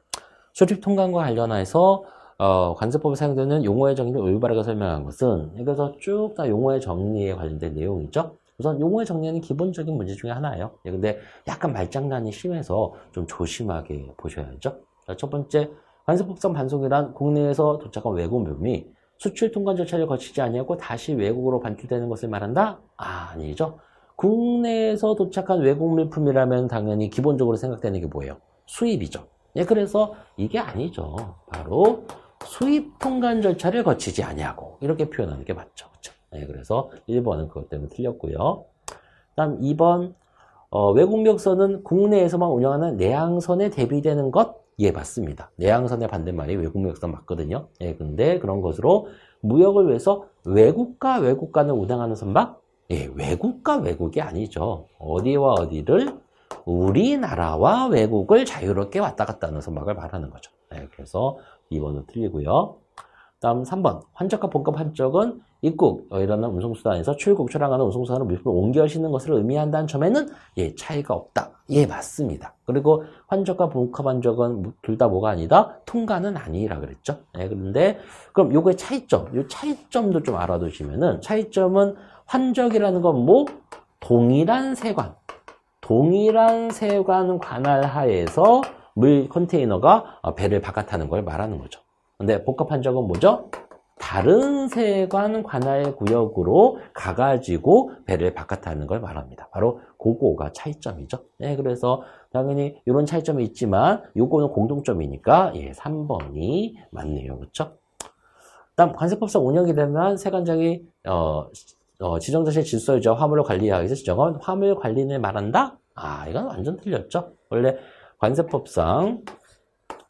A: 수립 통관과 관련해서 어, 관세법에 사용되는 용어의 정리를 올바르게 설명한 것은 여기서 예, 쭉다 용어의 정리에 관련된 내용이죠. 우선 용어의 정리는 기본적인 문제 중에 하나예요. 예, 근데 약간 말장난이 심해서 좀 조심하게 보셔야죠. 자, 첫 번째, 관세법상 반송이란 국내에서 도착한 외국물이 수출 통관 절차를 거치지 아니하고 다시 외국으로 반출되는 것을 말한다? 아, 아니죠. 국내에서 도착한 외국 물품이라면 당연히 기본적으로 생각되는 게 뭐예요? 수입이죠. 예, 그래서 이게 아니죠. 바로 수입 통관 절차를 거치지 아니하고 이렇게 표현하는 게 맞죠. 그렇죠? 네, 그래서 1번은 그것 때문에 틀렸고요. 다음 2번 어, 외국역선은 국내에서만 운영하는 내항선에 대비되는 것 예, 맞습니다. 내항선의 반대말이 외국력선 맞거든요. 예, 근데 그런 것으로 무역을 위해서 외국과 외국간을 운항하는 선박? 예, 외국과 외국이 아니죠. 어디와 어디를 우리나라와 외국을 자유롭게 왔다 갔다 하는 선박을 말하는 거죠. 예, 그래서 2번은 틀리고요. 다음 3번 환적과 본급 환적은 입국 이러는 어, 운송수단에서 출국 출항하는 운송수단으로 물품을 옮겨 싣는 것을 의미한다는 점에는 예 차이가 없다. 예 맞습니다. 그리고 환적과 본급 환적은 뭐, 둘다 뭐가 아니다. 통과는 아니라 그랬죠. 예, 그런데 그럼 요거의 차이점, 요 차이점도 좀 알아두시면은 차이점은 환적이라는 건 뭐 동일한 세관, 동일한 세관 관할 하에서 물 컨테이너가 어, 배를 바깥하는 걸 말하는 거죠. 근데 복합 한적은 뭐죠? 다른 세관 관할 구역으로 가가지고 배를 바깥하는 걸 말합니다. 바로 고고가 차이점이죠. 네, 그래서 당연히 이런 차이점이 있지만 요거는 공동점이니까 예, 3번이 맞네요. 그쵸죠 다음 관세법상 운영이 되면 세관장이 어, 어, 지정자실 질서유지와 화물을 관리하기 위해서 지정한 화물 관리를 말한다? 아, 이건 완전 틀렸죠. 원래 관세법상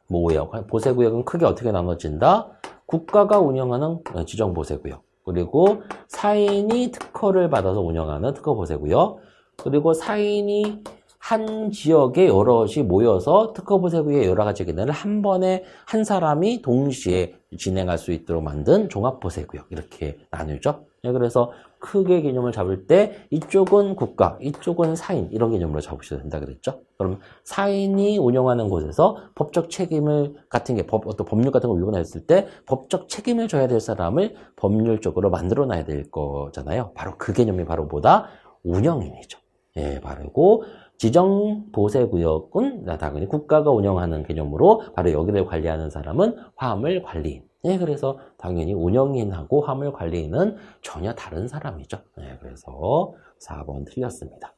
A: 모호역, 보세구역은 크게 어떻게 나눠진다? 국가가 운영하는 지정보세구역, 그리고 사인이 특허를 받아서 운영하는 특허보세구역, 그리고 사인이 한 지역에 여럿이 모여서 특허보세구의 역 여러 가지 기능을 한 번에 한 사람이 동시에 진행할 수 있도록 만든 종합보세구역 이렇게 나누죠. 네, 그래서 크게 개념을 잡을 때 이쪽은 국가, 이쪽은 사인 이런 개념으로 잡으셔야 된다 그랬죠. 그럼 사인이 운영하는 곳에서 법적 책임을 같은 게 법, 어떤 법률 같은 걸 위반했을 때 법적 책임을 져야 될 사람을 법률적으로 만들어 놔야 될 거잖아요. 바로 그 개념이 바로 뭐다? 운영인이죠. 예, 바르고 지정 보세 구역은 당연히 국가가 운영하는 개념으로 바로 여기를 관리하는 사람은 화물 관리인. 예, 그래서 당연히 운영인하고 화물 관리인은 전혀 다른 사람이죠. 네, 그래서 4번 틀렸습니다.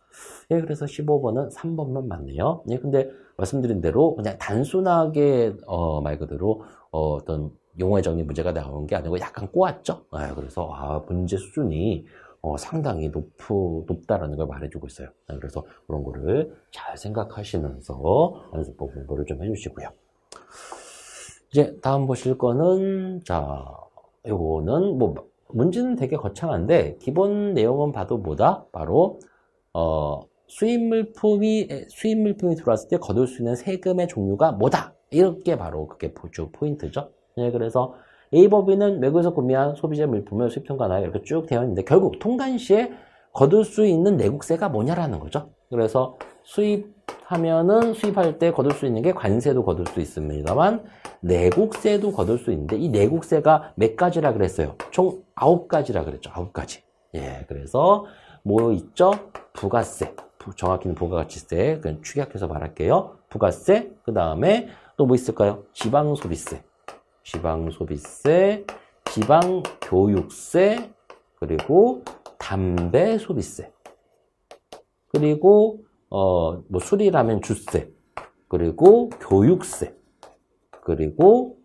A: 예, 그래서 15번은 3번만 맞네요. 예, 근데 말씀드린 대로 그냥 단순하게 어, 말 그대로 어, 어떤 용어의 정리 문제가 나온 게 아니고 약간 꼬았죠. 예, 그래서 아, 문제 수준이 어, 상당히 높, 높다라는 걸 말해주고 있어요. 예, 그래서 그런 거를 잘 생각하시면서 연습법 공부를 좀 해주시고요. 이제 다음 보실 거는 자 요거는 뭐 문제는 되게 거창한데 기본 내용은 봐도 뭐다 바로 어 수입 물품이 수입 물품이 들어왔을 때 거둘 수 있는 세금의 종류가 뭐다 이렇게 바로 그게 주 포인트죠. 네, 그래서 A법인은 외국에서 구매한 소비자 물품을 수입통관하 이렇게 쭉 되어 있는데 결국 통관 시에 거둘 수 있는 내국세가 뭐냐라는 거죠. 그래서 수입 하면은 수입할 때 거둘 수 있는 게 관세도 거둘 수 있습니다만 내국세도 거둘 수 있는데 이 내국세가 몇 가지라 그랬어요? 총 아홉 가지라 그랬죠. 아홉 가지. 예, 그래서 뭐 있죠? 부가세, 정확히는 부가가치세, 그냥 축약해서 말할게요. 부가세, 그 다음에 또 뭐 있을까요? 지방소비세, 지방소비세, 지방교육세, 그리고 담배소비세, 그리고 어, 뭐 술이라면 주세, 그리고 교육세, 그리고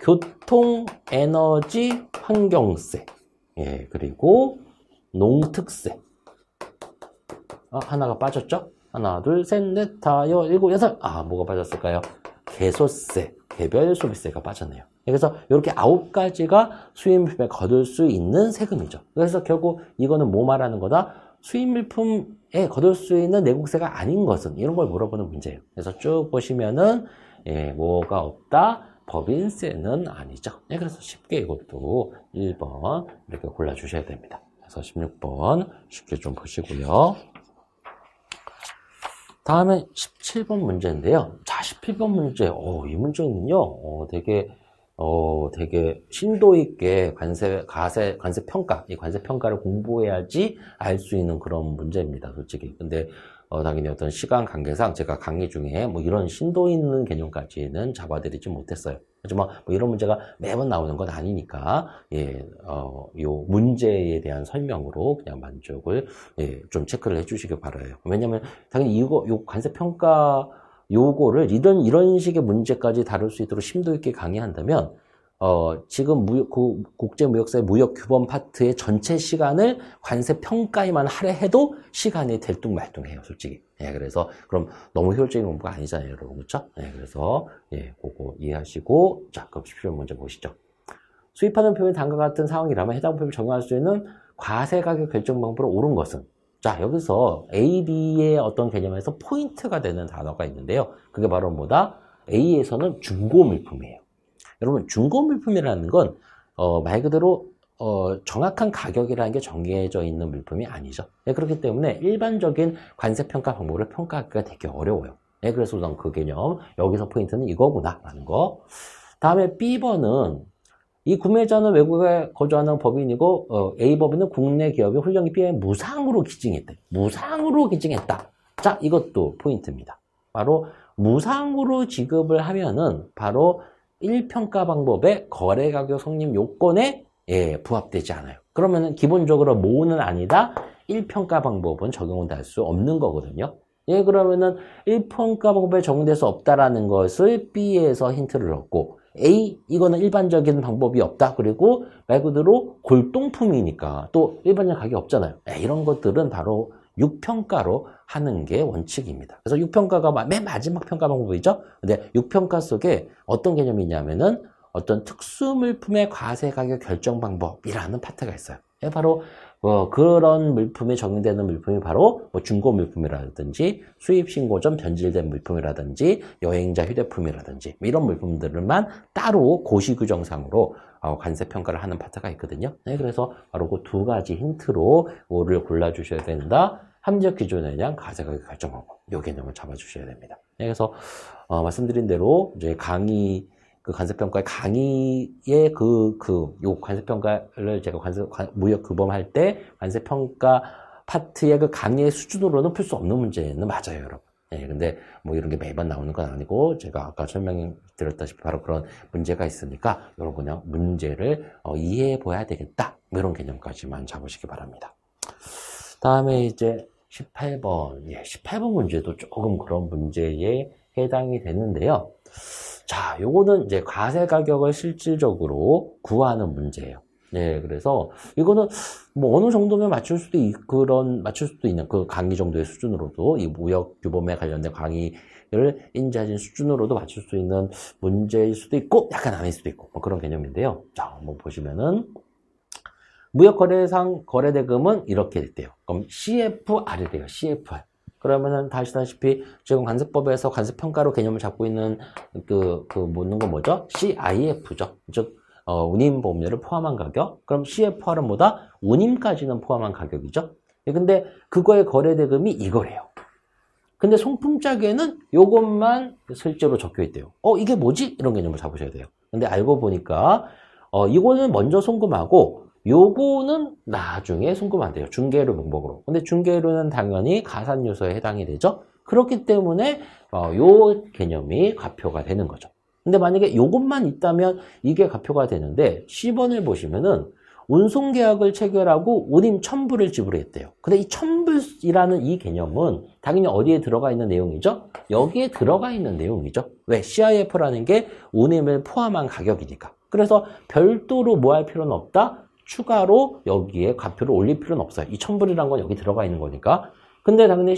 A: 교통, 에너지, 환경세, 예, 그리고 농특세. 아, 하나가 빠졌죠? 하나, 둘, 셋, 넷, 다, 섯 일곱, 여섯 아, 뭐가 빠졌을까요? 개소세, 개별 소비세가 빠졌네요. 그래서 이렇게 아홉 가지가 수입물품에 거둘 수 있는 세금이죠. 그래서 결국 이거는 뭐 말하는 거다? 수입물품 에 거둘 수 있는 내국세가 아닌 것은 이런 걸 물어보는 문제예요. 그래서 쭉 보시면은 예, 뭐가 없다. 법인세는 아니죠. 예, 그래서 쉽게 이것도 1번 이렇게 골라주셔야 됩니다. 그래서 16번 쉽게 좀 보시고요. 다음에 17번 문제인데요. 41번 문제. 오, 어, 이 문제는요, 어, 되게 어, 되게 심도 있게 관세, 가세, 관세 평가, 이 관세 평가를 공부해야지 알 수 있는 그런 문제입니다, 솔직히. 근데, 어, 당연히 어떤 시간 관계상 제가 강의 중에 뭐 이런 심도 있는 개념까지는 잡아드리지 못했어요. 하지만 뭐 이런 문제가 매번 나오는 건 아니니까, 예, 어, 요 문제에 대한 설명으로 그냥 만족을, 예, 좀 체크를 해주시길 바라요. 왜냐면, 당연히 이거, 요 관세 평가, 요거를 이런 이런 식의 문제까지 다룰 수 있도록 심도 있게 강의한다면 어, 지금 무역, 그 국제무역사의 무역규범 파트의 전체 시간을 관세 평가에만 할애해도 시간이 될뚱말뚱해요, 솔직히. 예, 그래서, 그럼 너무 효율적인 공부가 아니잖아요, 여러분. 그죠? 예, 그래서, 예, 그거 이해하시고, 자, 그럼 17번 문제 보시죠. 수입하는 표면 단과 같은 상황이라면 해당 표면 적용할 수 있는 과세 가격 결정 방법으로 옳은 것은 자 여기서 A, B의 어떤 개념에서 포인트가 되는 단어가 있는데요. 그게 바로 뭐다? A에서는 중고 물품이에요. 여러분 중고 물품이라는 건말 어, 그대로 어, 정확한 가격이라는 게 정해져 있는 물품이 아니죠. 네, 그렇기 때문에 일반적인 관세평가 방법을 평가하기가 되게 어려워요. 네, 그래서 우선 그 개념 여기서 포인트는 이거구나 라는 거. 다음에 B번은 이 구매자는 외국에 거주하는 법인이고 어, A 법인은 국내 기업의 훈령기 피해 무상으로 기증했대. 무상으로 기증했다. 자, 이것도 포인트입니다. 바로 무상으로 지급을 하면은 바로 1평가 방법의 거래 가격 성립 요건에 예, 부합되지 않아요. 그러면은 기본적으로 모은 아니다. 1평가 방법은 적용을될수 없는 거거든요. 예, 그러면은 1평가 방법에 적용될 수 없다라는 것을 B에서 힌트를 얻고 A 이거는 일반적인 방법이 없다. 그리고 말 그대로 골동품이니까 또 일반적인 가격이 없잖아요. 이런 것들은 바로 6평가로 하는 게 원칙입니다. 그래서 6평가가 맨 마지막 평가 방법이죠. 근데 6평가 속에 어떤 개념이냐면은 어떤 특수 물품의 과세 가격 결정 방법이라는 파트가 있어요. 바로 어, 그런 물품이 적용되는 물품이 바로 뭐 중고 물품이라든지 수입 신고전 변질된 물품이라든지 여행자 휴대품이라든지 뭐 이런 물품들만 따로 고시 규정상으로 어, 관세 평가를 하는 파트가 있거든요. 네, 그래서 바로 그 두 가지 힌트로 뭐를 골라 주셔야 된다. 함적 기준에 대한 가세가격 결정하고 요 개념을 잡아 주셔야 됩니다. 네, 그래서 어, 말씀드린 대로 이제 강의 그 관세평가의 강의에 그, 그, 요 관세평가를 제가 관세, 무역 규범할 때 관세평가 파트의 그 강의의 수준으로는 풀 수 없는 문제는 맞아요, 여러분. 예, 근데 뭐 이런 게 매번 나오는 건 아니고 제가 아까 설명드렸다시피 바로 그런 문제가 있으니까 여러분 그냥 문제를 어, 이해해 봐야 되겠다. 뭐 이런 개념까지만 잡으시기 바랍니다. 다음에 이제 18번. 예, 18번 문제도 조금 그런 문제에 해당이 되는데요. 자, 요거는 이제 과세 가격을 실질적으로 구하는 문제예요. 예, 그래서 이거는 뭐 어느 정도면 맞출 수도 있, 그런 맞출 수도 있는 그 강의 정도의 수준으로도 이 무역 규범에 관련된 강의를 인지하신 수준으로도 맞출 수 있는 문제일 수도 있고 약간 아닐 수도 있고 뭐 그런 개념인데요. 자, 한번 보시면은 무역 거래상 거래 대금은 이렇게 됐대요. 그럼 CFR이 돼요. CFR. 그러면은 다시다시피 지금 관세법에서 관세평가로 개념을 잡고 있는 그, 그, 묻는 건 뭐죠? CIF죠. 즉, 어, 운임 보험료를 포함한 가격. 그럼 CFR은 뭐다? 운임까지는 포함한 가격이죠. 예, 근데 그거의 거래대금이 이거래요. 근데 송품짝에는 이것만 실제로 적혀 있대요. 어, 이게 뭐지? 이런 개념을 잡으셔야 돼요. 근데 알고 보니까, 어, 이거는 먼저 송금하고, 요거는 나중에 송금안 돼요. 중개료 명목으로. 근데 중개료는 당연히 가산요소에 해당이 되죠. 그렇기 때문에 어, 요 개념이 가표가 되는 거죠. 근데 만약에 요것만 있다면 이게 가표가 되는데 10원을 보시면은 운송계약을 체결하고 운임 첨부를 지불했대요. 근데 이 첨부라는 이 개념은 당연히 어디에 들어가 있는 내용이죠? 여기에 들어가 있는 내용이죠. 왜? CIF라는 게 운임을 포함한 가격이니까. 그래서 별도로 뭐 할 필요는 없다? 추가로 여기에 과표를 올릴 필요는 없어요. 이 천불이란 건 여기 들어가 있는 거니까. 근데 당연히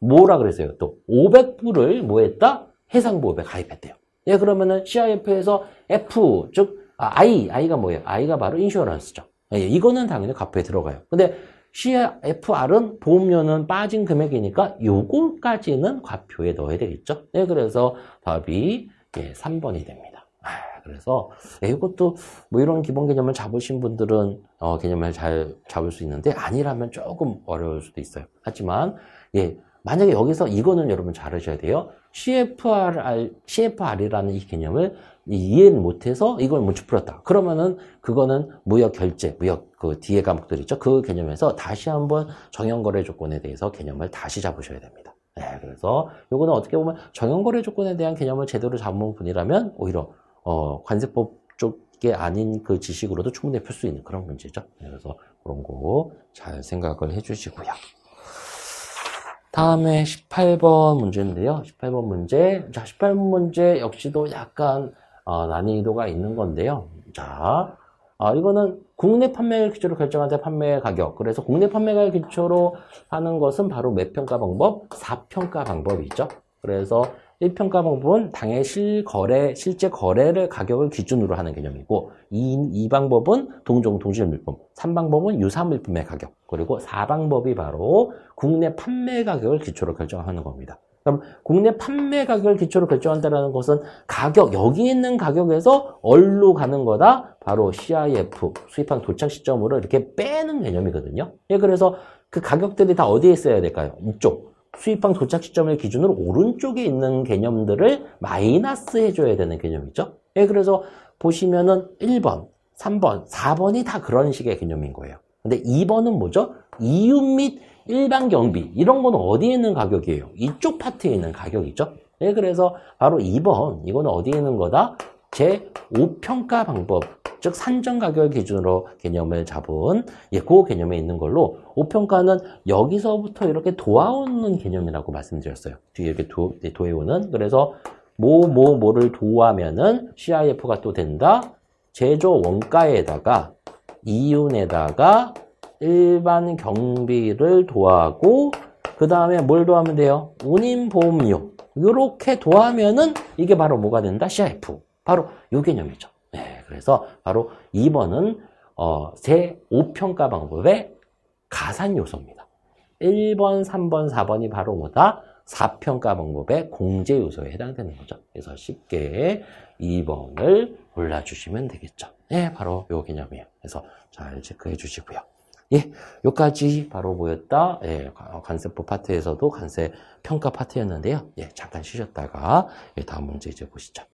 A: 뭐라 그랬어요? 또 500불을 뭐 했다? 해상보험에 가입했대요. 예, 그러면은 CIF에서 F, 즉 I, 아, I가 뭐예요? I가 바로 인슈어런스죠. 예, 예, 이거는 당연히 과표에 들어가요. 근데 CFR은 보험료는 빠진 금액이니까 요거까지는 과표에 넣어야 되겠죠. 네, 그래서 답이 예, 3번이 됩니다. 아. 그래서 예, 이것도 뭐 이런 기본 개념을 잡으신 분들은 어, 개념을 잘 잡을 수 있는데 아니라면 조금 어려울 수도 있어요. 하지만 예, 만약에 여기서 이거는 여러분 잘 하셔야 돼요. CFR, CFR이라는 이 개념을 이해는 못해서 이걸 못 뭐 풀었다. 그러면은 그거는 무역 결제, 무역 그 뒤에 과목들 있죠. 그 개념에서 다시 한번 정형거래 조건에 대해서 개념을 다시 잡으셔야 됩니다. 네, 그래서 요거는 어떻게 보면 정형거래 조건에 대한 개념을 제대로 잡은 분이라면 오히려 어, 관세법 쪽이 아닌 그 지식으로도 충분히 풀 수 있는 그런 문제죠. 네, 그래서 그런 거 잘 생각을 해주시고요. 다음에 18번 문제인데요. 18번 문제. 자, 18번 문제 역시도 약간 어, 난이도가 있는 건데요. 자, 어, 이거는 국내 판매를 기초로 결정한 때 판매 가격. 그래서 국내 판매가를 기초로 하는 것은 바로 매평가 방법, 사평가 방법이죠. 그래서 1평가 방법은 당해 실거래, 실제 거래를 가격을 기준으로 하는 개념이고 2, 2방법은 동종 동질물품, 3방법은 유사물품의 가격, 그리고 4방법이 바로 국내 판매 가격을 기초로 결정하는 겁니다. 그럼 국내 판매 가격을 기초로 결정한다는 것은 가격, 여기 있는 가격에서 얼로 가는 거다? 바로 CIF, 수입한 도착 시점으로 이렇게 빼는 개념이거든요. 예, 그래서 그 가격들이 다 어디에 있어야 될까요? 이쪽. 수입방 도착 시점을 기준으로 오른쪽에 있는 개념들을 마이너스 해줘야 되는 개념이죠. 예, 그래서 보시면은 1번, 3번, 4번이 다 그런 식의 개념인 거예요. 근데 2번은 뭐죠? 이윤 및 일반 경비 이런 건 어디에 있는 가격이에요? 이쪽 파트에 있는 가격이죠. 예, 그래서 바로 2번 이건 어디에 있는 거다? 제5평가 방법 즉 산정 가격 기준으로 개념을 잡은 예, 고 그 개념에 있는 걸로 5평가는 여기서부터 이렇게 도와오는 개념이라고 말씀드렸어요. 뒤에 이렇게 도, 예, 도해오는 그래서 뭐 뭐 뭐를 도하면은 CIF가 또 된다. 제조 원가에다가 이윤에다가 일반 경비를 도하고 그 다음에 뭘 도하면 돼요? 운임 보험료 이렇게 도하면은 이게 바로 뭐가 된다? CIF 바로 요 개념이죠 그래서 바로 2번은 어, 제5평가 방법의 가산 요소입니다. 1번, 3번, 4번이 바로 뭐다? 4평가 방법의 공제 요소에 해당되는 거죠. 그래서 쉽게 2번을 골라주시면 되겠죠. 예, 바로 요 개념이에요. 그래서 잘 체크해 주시고요. 예, 요까지 바로 보였다 예, 관세포 파트에서도 관세 평가 파트였는데요. 예, 잠깐 쉬셨다가 예, 다음 문제 이제 보시죠.